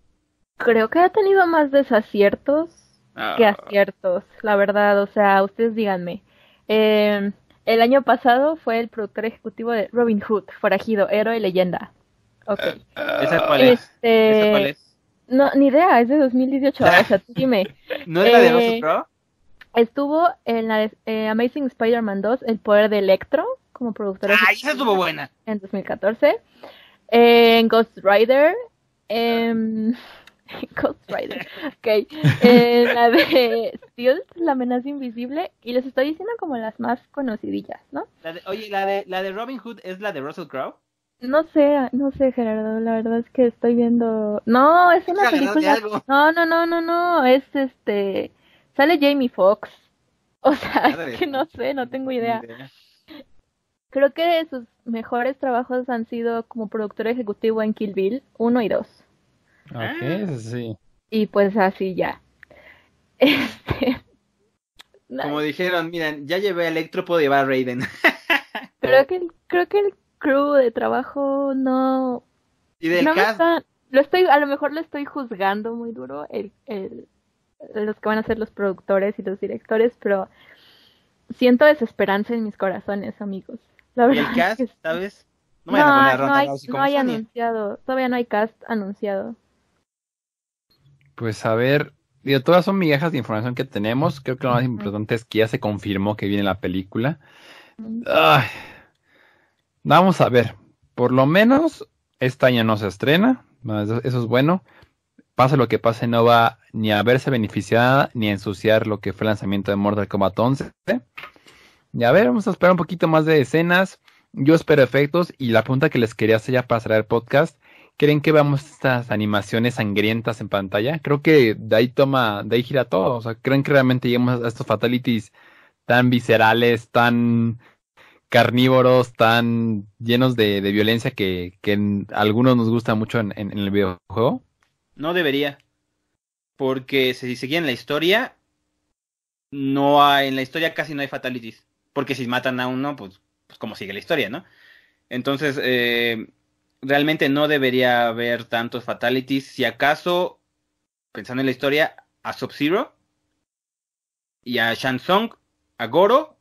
Creo que ha tenido más desaciertos que ah. aciertos, la verdad. O sea, ustedes díganme. Eh, el año pasado fue el productor ejecutivo de Robin Hood, Forajido, Héroe y Leyenda. Ok. Eh, eh, ¿Esa cuál es? Este, ¿Esa cuál es? No, ni idea, es de 2018. Ah, o sea, tú dime. ¿No era de nosotros? Eh, pro? Estuvo en la Amazing Spider-Man 2, El Poder de Electro, como productor. ¡Ah, esa estuvo buena! En 2014. en Ghost Rider. Ah. Em, Ghost Rider. Ok. Eh, la de Steel, la amenaza invisible. Y les estoy diciendo como las más conocidillas, ¿no? oye, la de, la de Robin Hood es la de Russell Crowe. No sé, no sé, Gerardo. La verdad es que estoy viendo. No, es una película. No, no, no, no, no. Es este. Sale Jamie Foxx. O sea, que no sé, no tengo idea. Creo que sus mejores trabajos han sido como productor ejecutivo en Kill Bill 1 y 2. Ah. Y pues así ya. Este, como dijeron, miren, ya llevé a Electro, puedo llevar Raiden. creo que el, creo que el crew de trabajo no. lo estoy, a lo mejor lo estoy juzgando muy duro el, los que van a ser los productores y los directores, pero siento desesperanza en mis corazones, amigos. el cast, sabes? No, no hay anunciado, todavía no hay cast anunciado. Pues a ver, todas son migajas de información que tenemos. Creo que lo más importante es que ya se confirmó que viene la película. vamos a ver. Por lo menos esta año no se estrena. Eso, es bueno. Pase lo que pase, no va ni a verse beneficiada ni a ensuciar lo que fue el lanzamiento de Mortal Kombat 11. Y a ver, vamos a esperar un poquito más de escenas. Yo espero efectos. Y la punta que les quería hacer ya para cerrar el podcast ¿Creen que veamos estas animaciones sangrientas en pantalla? Creo que de ahí toma, de ahí gira todo. O sea, ¿creen que realmente lleguemos a estos fatalities tan viscerales, tan carnívoros, tan llenos de, violencia que, algunos nos gusta mucho en, el videojuego? No debería. Porque si seguían la historia, no hay, en la historia casi no hay fatalities. Porque si matan a uno, pues, pues como sigue la historia, ¿no? Entonces, eh, realmente no debería haber tantos fatalities. Si acaso, pensando en la historia, a Sub-Zero y a Shansong, a Goro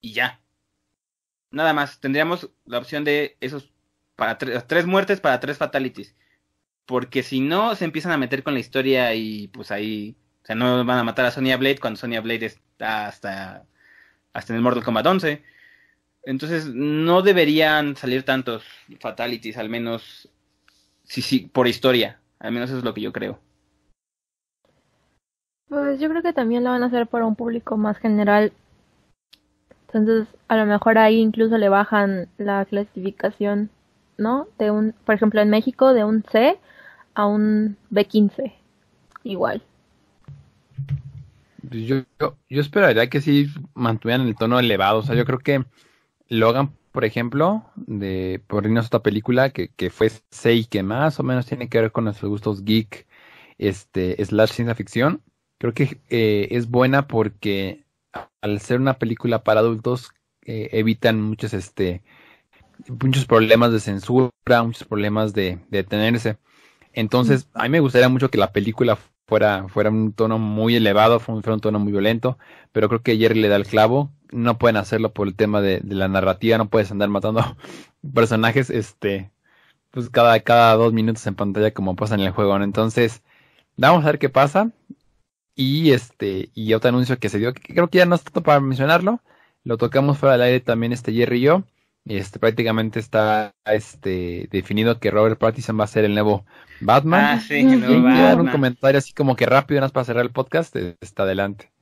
y ya. Nada más, tendríamos la opción de esos para tres muertes para tres fatalities. Porque si no, se empiezan a meter con la historia y pues ahí, o sea, no van a matar a Sonya Blade cuando Sonya Blade está hasta, hasta en el Mortal Kombat 11 entonces no deberían salir tantos fatalities, al menos sí, sí, por historia. Al menos es lo que yo creo. Pues yo creo que también lo van a hacer para un público más general. Entonces, a lo mejor ahí incluso le bajan la clasificación, ¿no? De un, por ejemplo, en México de un C a un B15. Igual. Pues yo, yo, yo esperaría que sí mantuvieran el tono elevado. O sea, yo creo que lo hagan por ejemplo, de por irnos a otra película que, que fue Sei, que más o menos tiene que ver con nuestros gustos geek, este, slash ciencia ficción. Creo que eh, es buena porque al ser una película para adultos, eh, evitan muchos, este, muchos problemas de censura, muchos problemas de, de detenerse. Entonces, mm. a mí me gustaría mucho que la película fuera, fuera un tono muy elevado, fuera un tono muy violento, pero creo que Jerry le da el clavo no pueden hacerlo por el tema de, la narrativa, no puedes andar matando personajes, este, pues cada, cada dos minutos en pantalla como pasa en el juego, Entonces, vamos a ver qué pasa. Y este, y otro anuncio que se dio, que creo que ya no es tanto para mencionarlo, lo tocamos fuera del aire también este Jerry y yo. Este, prácticamente está este, definido que Robert Pattinson va a ser el nuevo Batman. Ah, sí, un comentario así como que rápido, más para cerrar el podcast, este, está adelante.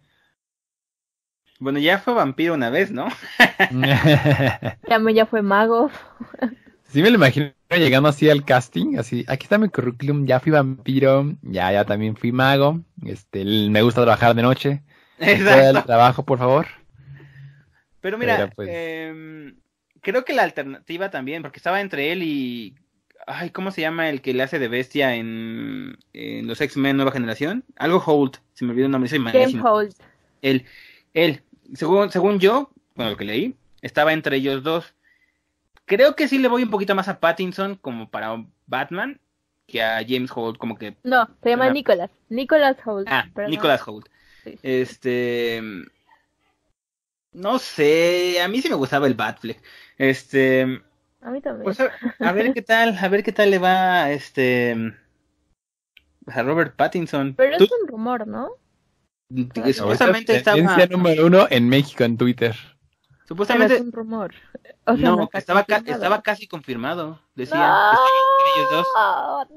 Bueno, ya fue vampiro una vez, ¿no? ya fue mago. Sí me lo imagino llegando así al casting, así, aquí está mi currículum, ya fui vampiro, ya, ya también fui mago, este, me gusta trabajar de noche. Exacto. trabajo, por favor. Pero mira, pues, em, creo que la alternativa también, porque estaba entre él y... Ay, ¿cómo se llama el que le hace de bestia en, los X-Men Nueva Generación? Algo Holt, se me olvidó el nombre. Soy Game Holt. Él, él según, según yo, bueno, lo que leí, estaba entre ellos dos. Creo que sí le voy un poquito más a Pattinson como para Batman que a James Holt, como que... No, se llama Nicholas. Nicholas Holt. Ah, Nicholas Holt. Este... No sé, a mí sí me gustaba el Batfleck. Este... A mí también. Pues, a, ver qué tal, a ver qué tal le va este... A Robert Pattinson. Pero es un rumor, ¿no? Supuestamente estaba está número uno en México en Twitter. Supuestamente. Es un rumor. no, estaba, estaba casi confirmado. Decían. No, ellos dos.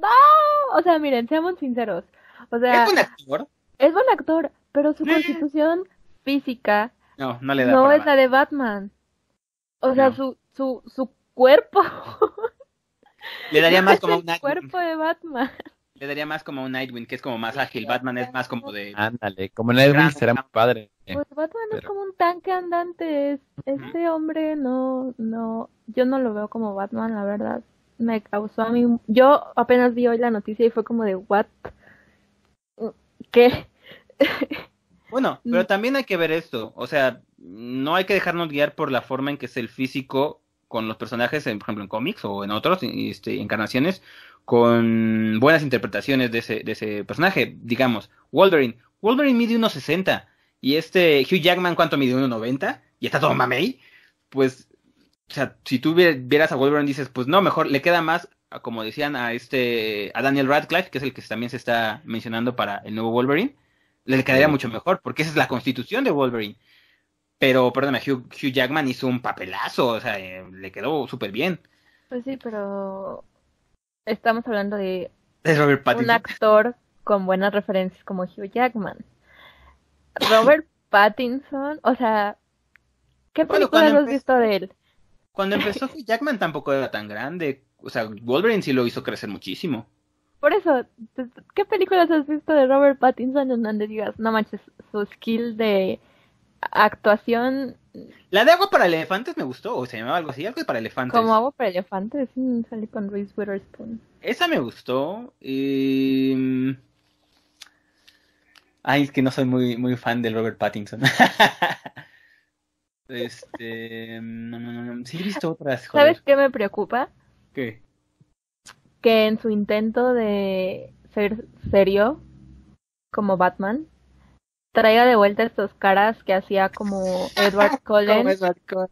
no. O sea, miren, seamos sinceros. O sea, es buen actor. Es buen actor, pero su constitución física no, no es la de Batman. O sea, su, su, su cuerpo. Le daría más como un cuerpo de Batman le daría más como un Nightwing, que es como más ágil. Batman es más como de. Ándale, como Nightwing será más padre. Pues Batman es como un tanque andante. este hombre no, no. Yo no lo veo como Batman, la verdad. Me causó a mí. Yo apenas vi hoy la noticia y fue como de, ¿what? ¿Qué? bueno, pero mm. también hay que ver esto. O sea, no hay que dejarnos guiar por la forma en que es el físico con los personajes, en, por ejemplo, en cómics o en otros, este, encarnaciones, con buenas interpretaciones de ese, de ese personaje. Digamos, Wolverine. Wolverine mide 1,60 y este Hugh Jackman, ¿cuánto mide? 1,90 y está todo mamey. Pues, o sea, si tú vieras a Wolverine, dices, pues no, mejor le queda más, como decían a este, a Daniel Radcliffe, que es el que también se está mencionando para el nuevo Wolverine, le quedaría mucho mejor, porque esa es la constitución de Wolverine pero, perdóname, Hugh, Jackman hizo un papelazo, o sea, eh, le quedó súper bien. Pues sí, pero estamos hablando de un actor con buenas referencias como Hugh Jackman. Robert Pattinson, o sea, ¿qué películas has visto de él? Cuando empezó Hugh Jackman tampoco era tan grande, o sea, Wolverine sí lo hizo crecer muchísimo. Por eso, ¿qué películas has visto de Robert Pattinson en donde digas, no manches, su skill de actuación. La de agua para elefantes me gustó, o se llamaba algo así, algo para elefantes. Como agua para elefantes, salí con Reese Witherspoon. Esa me gustó. Y... Mm, ay, es que no soy muy, muy fan del Robert Pattinson. este. No, no, no, Sí, he visto otras. ¿Sabes qué me preocupa? ¿Qué? Que en su intento de ser serio como Batman, traía de vuelta estas caras que hacía como Edward Cullen,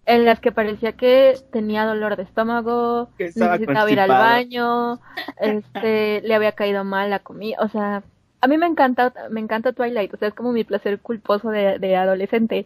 en las que parecía que tenía dolor de estómago, necesitaba ir al baño, este, le había caído mal la comida, o sea, a mí me encanta, me encanta Twilight, o sea, es como mi placer culposo de, de adolescente.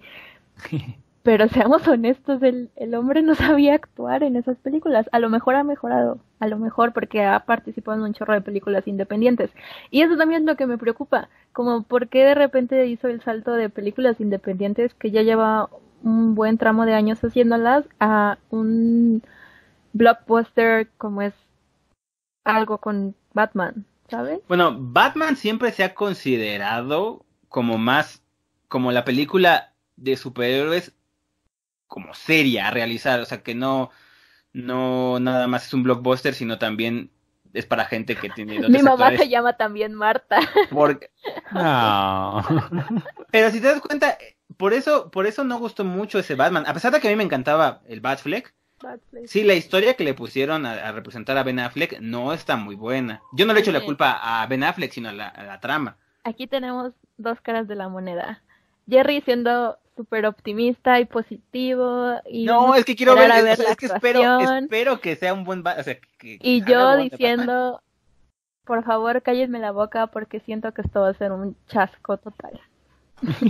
Pero seamos honestos, el, hombre no sabía actuar en esas películas. A lo mejor ha mejorado, a lo mejor porque ha participado en un chorro de películas independientes. Y eso también es lo que me preocupa, como por qué de repente hizo el salto de películas independientes que ya lleva un buen tramo de años haciéndolas a un blockbuster como es algo con Batman, ¿sabes? Bueno, Batman siempre se ha considerado como más como la película de superhéroes como seria a realizar, o sea, que no, no nada más es un blockbuster, sino también es para gente que tiene Mi mamá se llama también Marta. Porque... Pero si te das cuenta, por eso, por eso no gustó mucho ese Batman. A pesar de que a mí me encantaba el Batfleck, sí, la historia que le pusieron a, representar a Ben Affleck no está muy buena. Yo no le echo la culpa a Ben Affleck, sino a la trama. Aquí tenemos dos caras de la moneda. Jerry siendo súper optimista y positivo. Y no, es que quiero ver, es que espero, espero que sea un buen... y yo diciendo, por favor, cállenme la boca porque siento que esto va a ser un chasco total.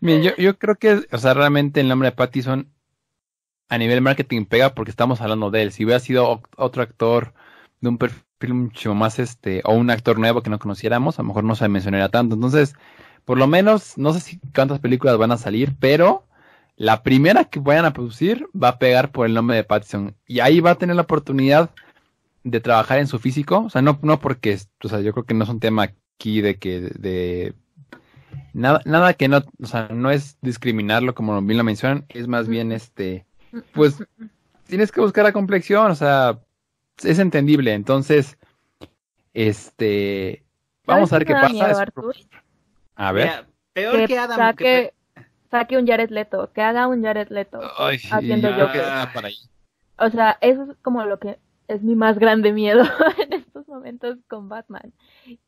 yo, yo creo que, o sea, realmente el nombre de Pattison a nivel marketing pega porque estamos hablando de él. Si hubiera sido otro actor de un perfil mucho más, este, o un actor nuevo que no conociéramos, a lo mejor no se mencionaría tanto. Entonces, por lo menos, no sé si cuántas películas van a salir, pero la primera que vayan a producir va a pegar por el nombre de Pattinson. Y ahí va a tener la oportunidad de trabajar en su físico. O sea, no, no porque, o sea, yo creo que no es un tema aquí de que, de, nada, nada que no, o sea, no es discriminarlo como bien lo mencionan, es más bien este, pues, tienes que buscar la complexión, o sea, es entendible. Entonces, este, vamos a ver qué pasa. A ver. peor que, Saque, que... saque, un Jared Leto, que haga un Jared Leto haciendo ah, O sea, eso es como lo que es mi más grande miedo en estos momentos con Batman,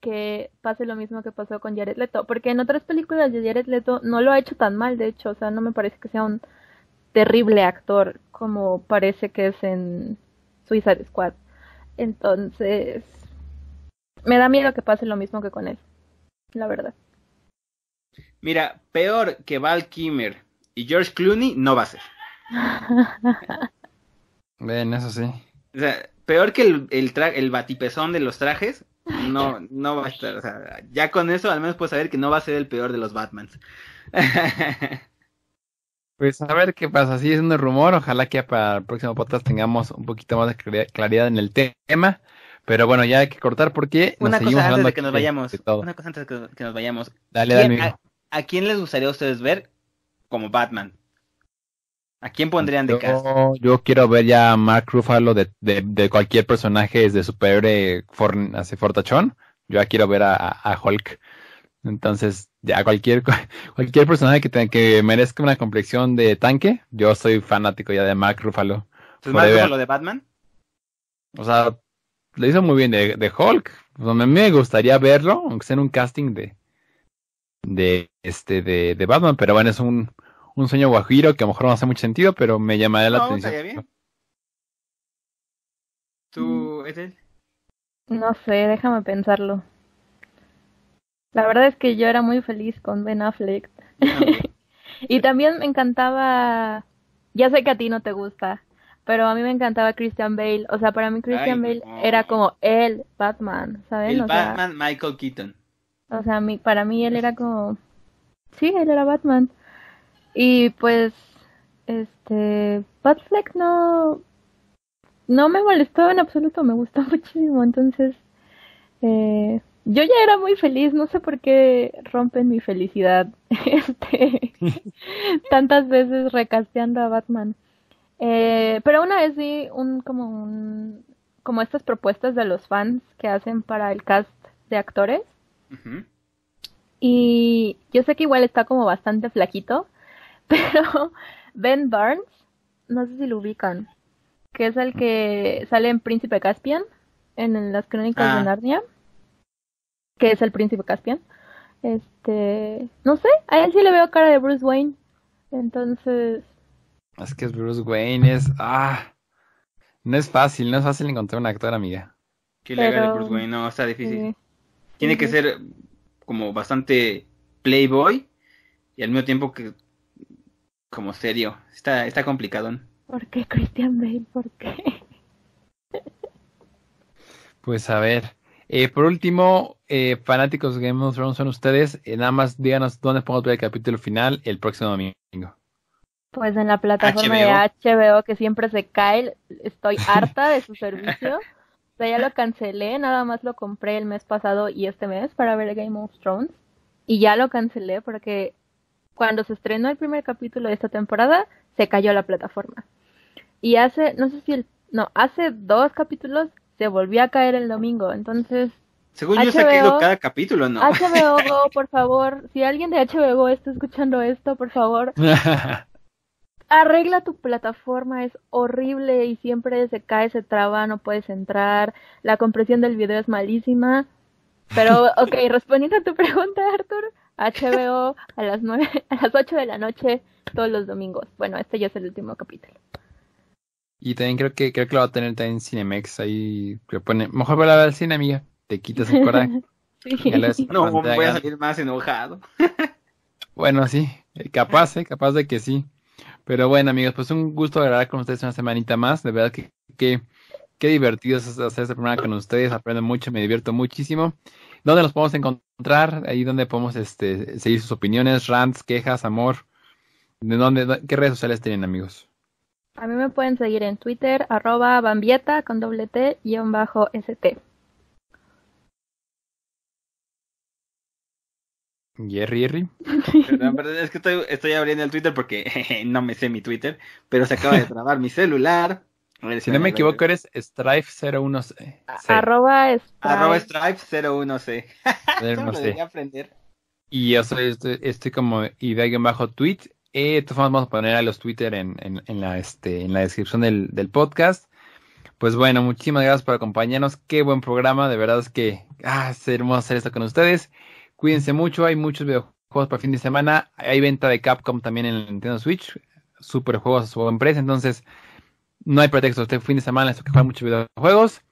que pase lo mismo que pasó con Jared Leto, porque en otras películas de Jared Leto no lo ha hecho tan mal, de hecho, o sea, no me parece que sea un terrible actor como parece que es en Suicide Squad. Entonces, me da miedo que pase lo mismo que con él, la verdad. Mira, peor que Val Kimmer y George Clooney no va a ser. Ven, eso sí. O sea, peor que el, el, batipezón de los trajes, no, no va a estar. O sea, ya con eso al menos puedes saber que no va a ser el peor de los Batmans. Pues a ver qué pasa. Sí, es un rumor. Ojalá que para el próximo podcast tengamos un poquito más de claridad en el tema. Pero bueno, ya hay que cortar porque. Una cosa antes de que nos vayamos. Una cosa antes de que, nos vayamos. Dale, dale. ¿a quién les gustaría a ustedes ver como Batman? ¿A quién pondrían de yo, cast? Yo quiero ver ya a Mark Ruffalo de, de, cualquier personaje de superhéroe for, hace fortachón. Yo ya quiero ver a, Hulk. Entonces, ya cualquier, cualquier personaje que, tenga que merezca una complexión de tanque, yo soy fanático ya de Mark Ruffalo. ¿Es Mark de Batman? O sea, lo hizo muy bien de, Hulk. Pues, a mí me gustaría verlo, aunque sea en un casting de, de este de, Batman, pero bueno, es un, sueño guajiro que a lo mejor no hace mucho sentido, pero me llamaría la atención. ¿Tú, mm. Ethel? No sé, déjame pensarlo. La verdad es que yo era muy feliz con Ben Affleck. y también me encantaba, ya sé que a ti no te gusta, pero a mí me encantaba Christian Bale. O sea, para mí Christian Bale era como el Batman, sabes El Batman Michael Keaton. O sea, para mí él era como, sí, él era Batman. Y pues, este, Batfleck no, no me molestó en absoluto, me gustó muchísimo. Entonces, eh, yo ya era muy feliz, no sé por qué rompen mi felicidad este, tantas veces recasteando a Batman. Eh, pero una vez vi un como un como estas propuestas de los fans que hacen para el cast de actores y yo sé que igual está como bastante flaquito, pero Ben Barnes, no sé si lo ubican, que es el que sale en Príncipe Caspian, en las crónicas de ah. Narnia, que es el Príncipe Caspian. Este, no sé, a él sí le veo cara de Bruce Wayne. Entonces, es que es Bruce Wayne, es. ¡Ah! No es fácil, no es fácil encontrar un actor, amiga. Que le haga de Bruce Wayne, no, está difícil. Tiene que ser como bastante playboy y al mismo tiempo que como serio. Está, está complicado. ¿Por qué Christian Bale? ¿Por qué? pues a ver. Eh, por último, eh, fanáticos de Game of Thrones son ustedes. Eh, nada más díganos dónde podemos ver el capítulo final el próximo domingo. Pues en la plataforma de HBO que siempre se cae. Estoy harta de su servicio. ya lo cancelé, nada más lo compré el mes pasado y este mes para ver Game of Thrones. Y ya lo cancelé porque cuando se estrenó el primer capítulo de esta temporada, se cayó la plataforma. Y hace, no sé si no, hace dos capítulos se volvió a caer el domingo. Entonces, según HBO, yo se ha cada capítulo, ¿no? HBO por favor, si alguien de HBO está escuchando esto, por favor, arregla tu plataforma, es horrible y siempre se cae, se traba, no puedes entrar, la compresión del video es malísima. Pero, ok, respondiendo a tu pregunta, Arthur, HBO a las, a las 8 de la noche todos los domingos. Bueno, este ya es el último capítulo. Y también creo que creo que lo va a tener también Cinemex ahí. Que pone, mejor para ver al cine, amiga. Te quitas el coraje. No, voy a salir más enojado. bueno, sí. Eh, capaz, eh, capaz de que sí. Pero bueno, amigos, pues un gusto hablar con ustedes una semanita más. De verdad que, qué qué divertido es hacer esta programa con ustedes. Aprendo mucho, me divierto muchísimo. ¿Dónde los podemos encontrar? Ahí donde podemos este, seguir sus opiniones, rants, quejas, amor. ¿De dónde, ¿Qué redes sociales tienen, amigos? A mí me pueden seguir en Twitter, arroba bambieta con doble T guión bajo ST. Jerry, Jerry. es que estoy, abriendo el Twitter porque no me sé mi Twitter, pero se acaba de trabar mi celular. si no me equivoco, eres Strife01C. Arroba Strife. Arroba Strife01C. no aprender. Y yo soy, estoy, estoy como alguien bajo tweet. Eh, de vamos a poner a los Twitter en, la, este, en la descripción del, podcast. Pues bueno, muchísimas gracias por acompañarnos. Qué buen programa. De verdad es que ah, es hermoso hacer esto con ustedes. Cuídense mucho, hay muchos videojuegos para fin de semana. Hay venta de Capcom también en Nintendo Switch. Super juegos a su empresa, Entonces, no hay pretexto. Este fin de semana les toca jugar muchos videojuegos.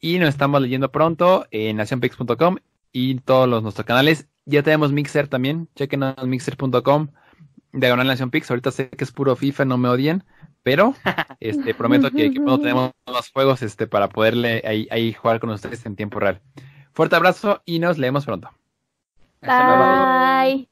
Y nos estamos leyendo pronto en nacionpix.com y todos los, nuestros canales. Ya tenemos Mixer también. Chequen a mixer.com diagonal Nación Ahorita sé que es puro FIFA, no me odien, pero este prometo que, tenemos los juegos este, para poderle ahí jugar con ustedes en tiempo real. Fuerte abrazo y nos leemos pronto. 拜拜。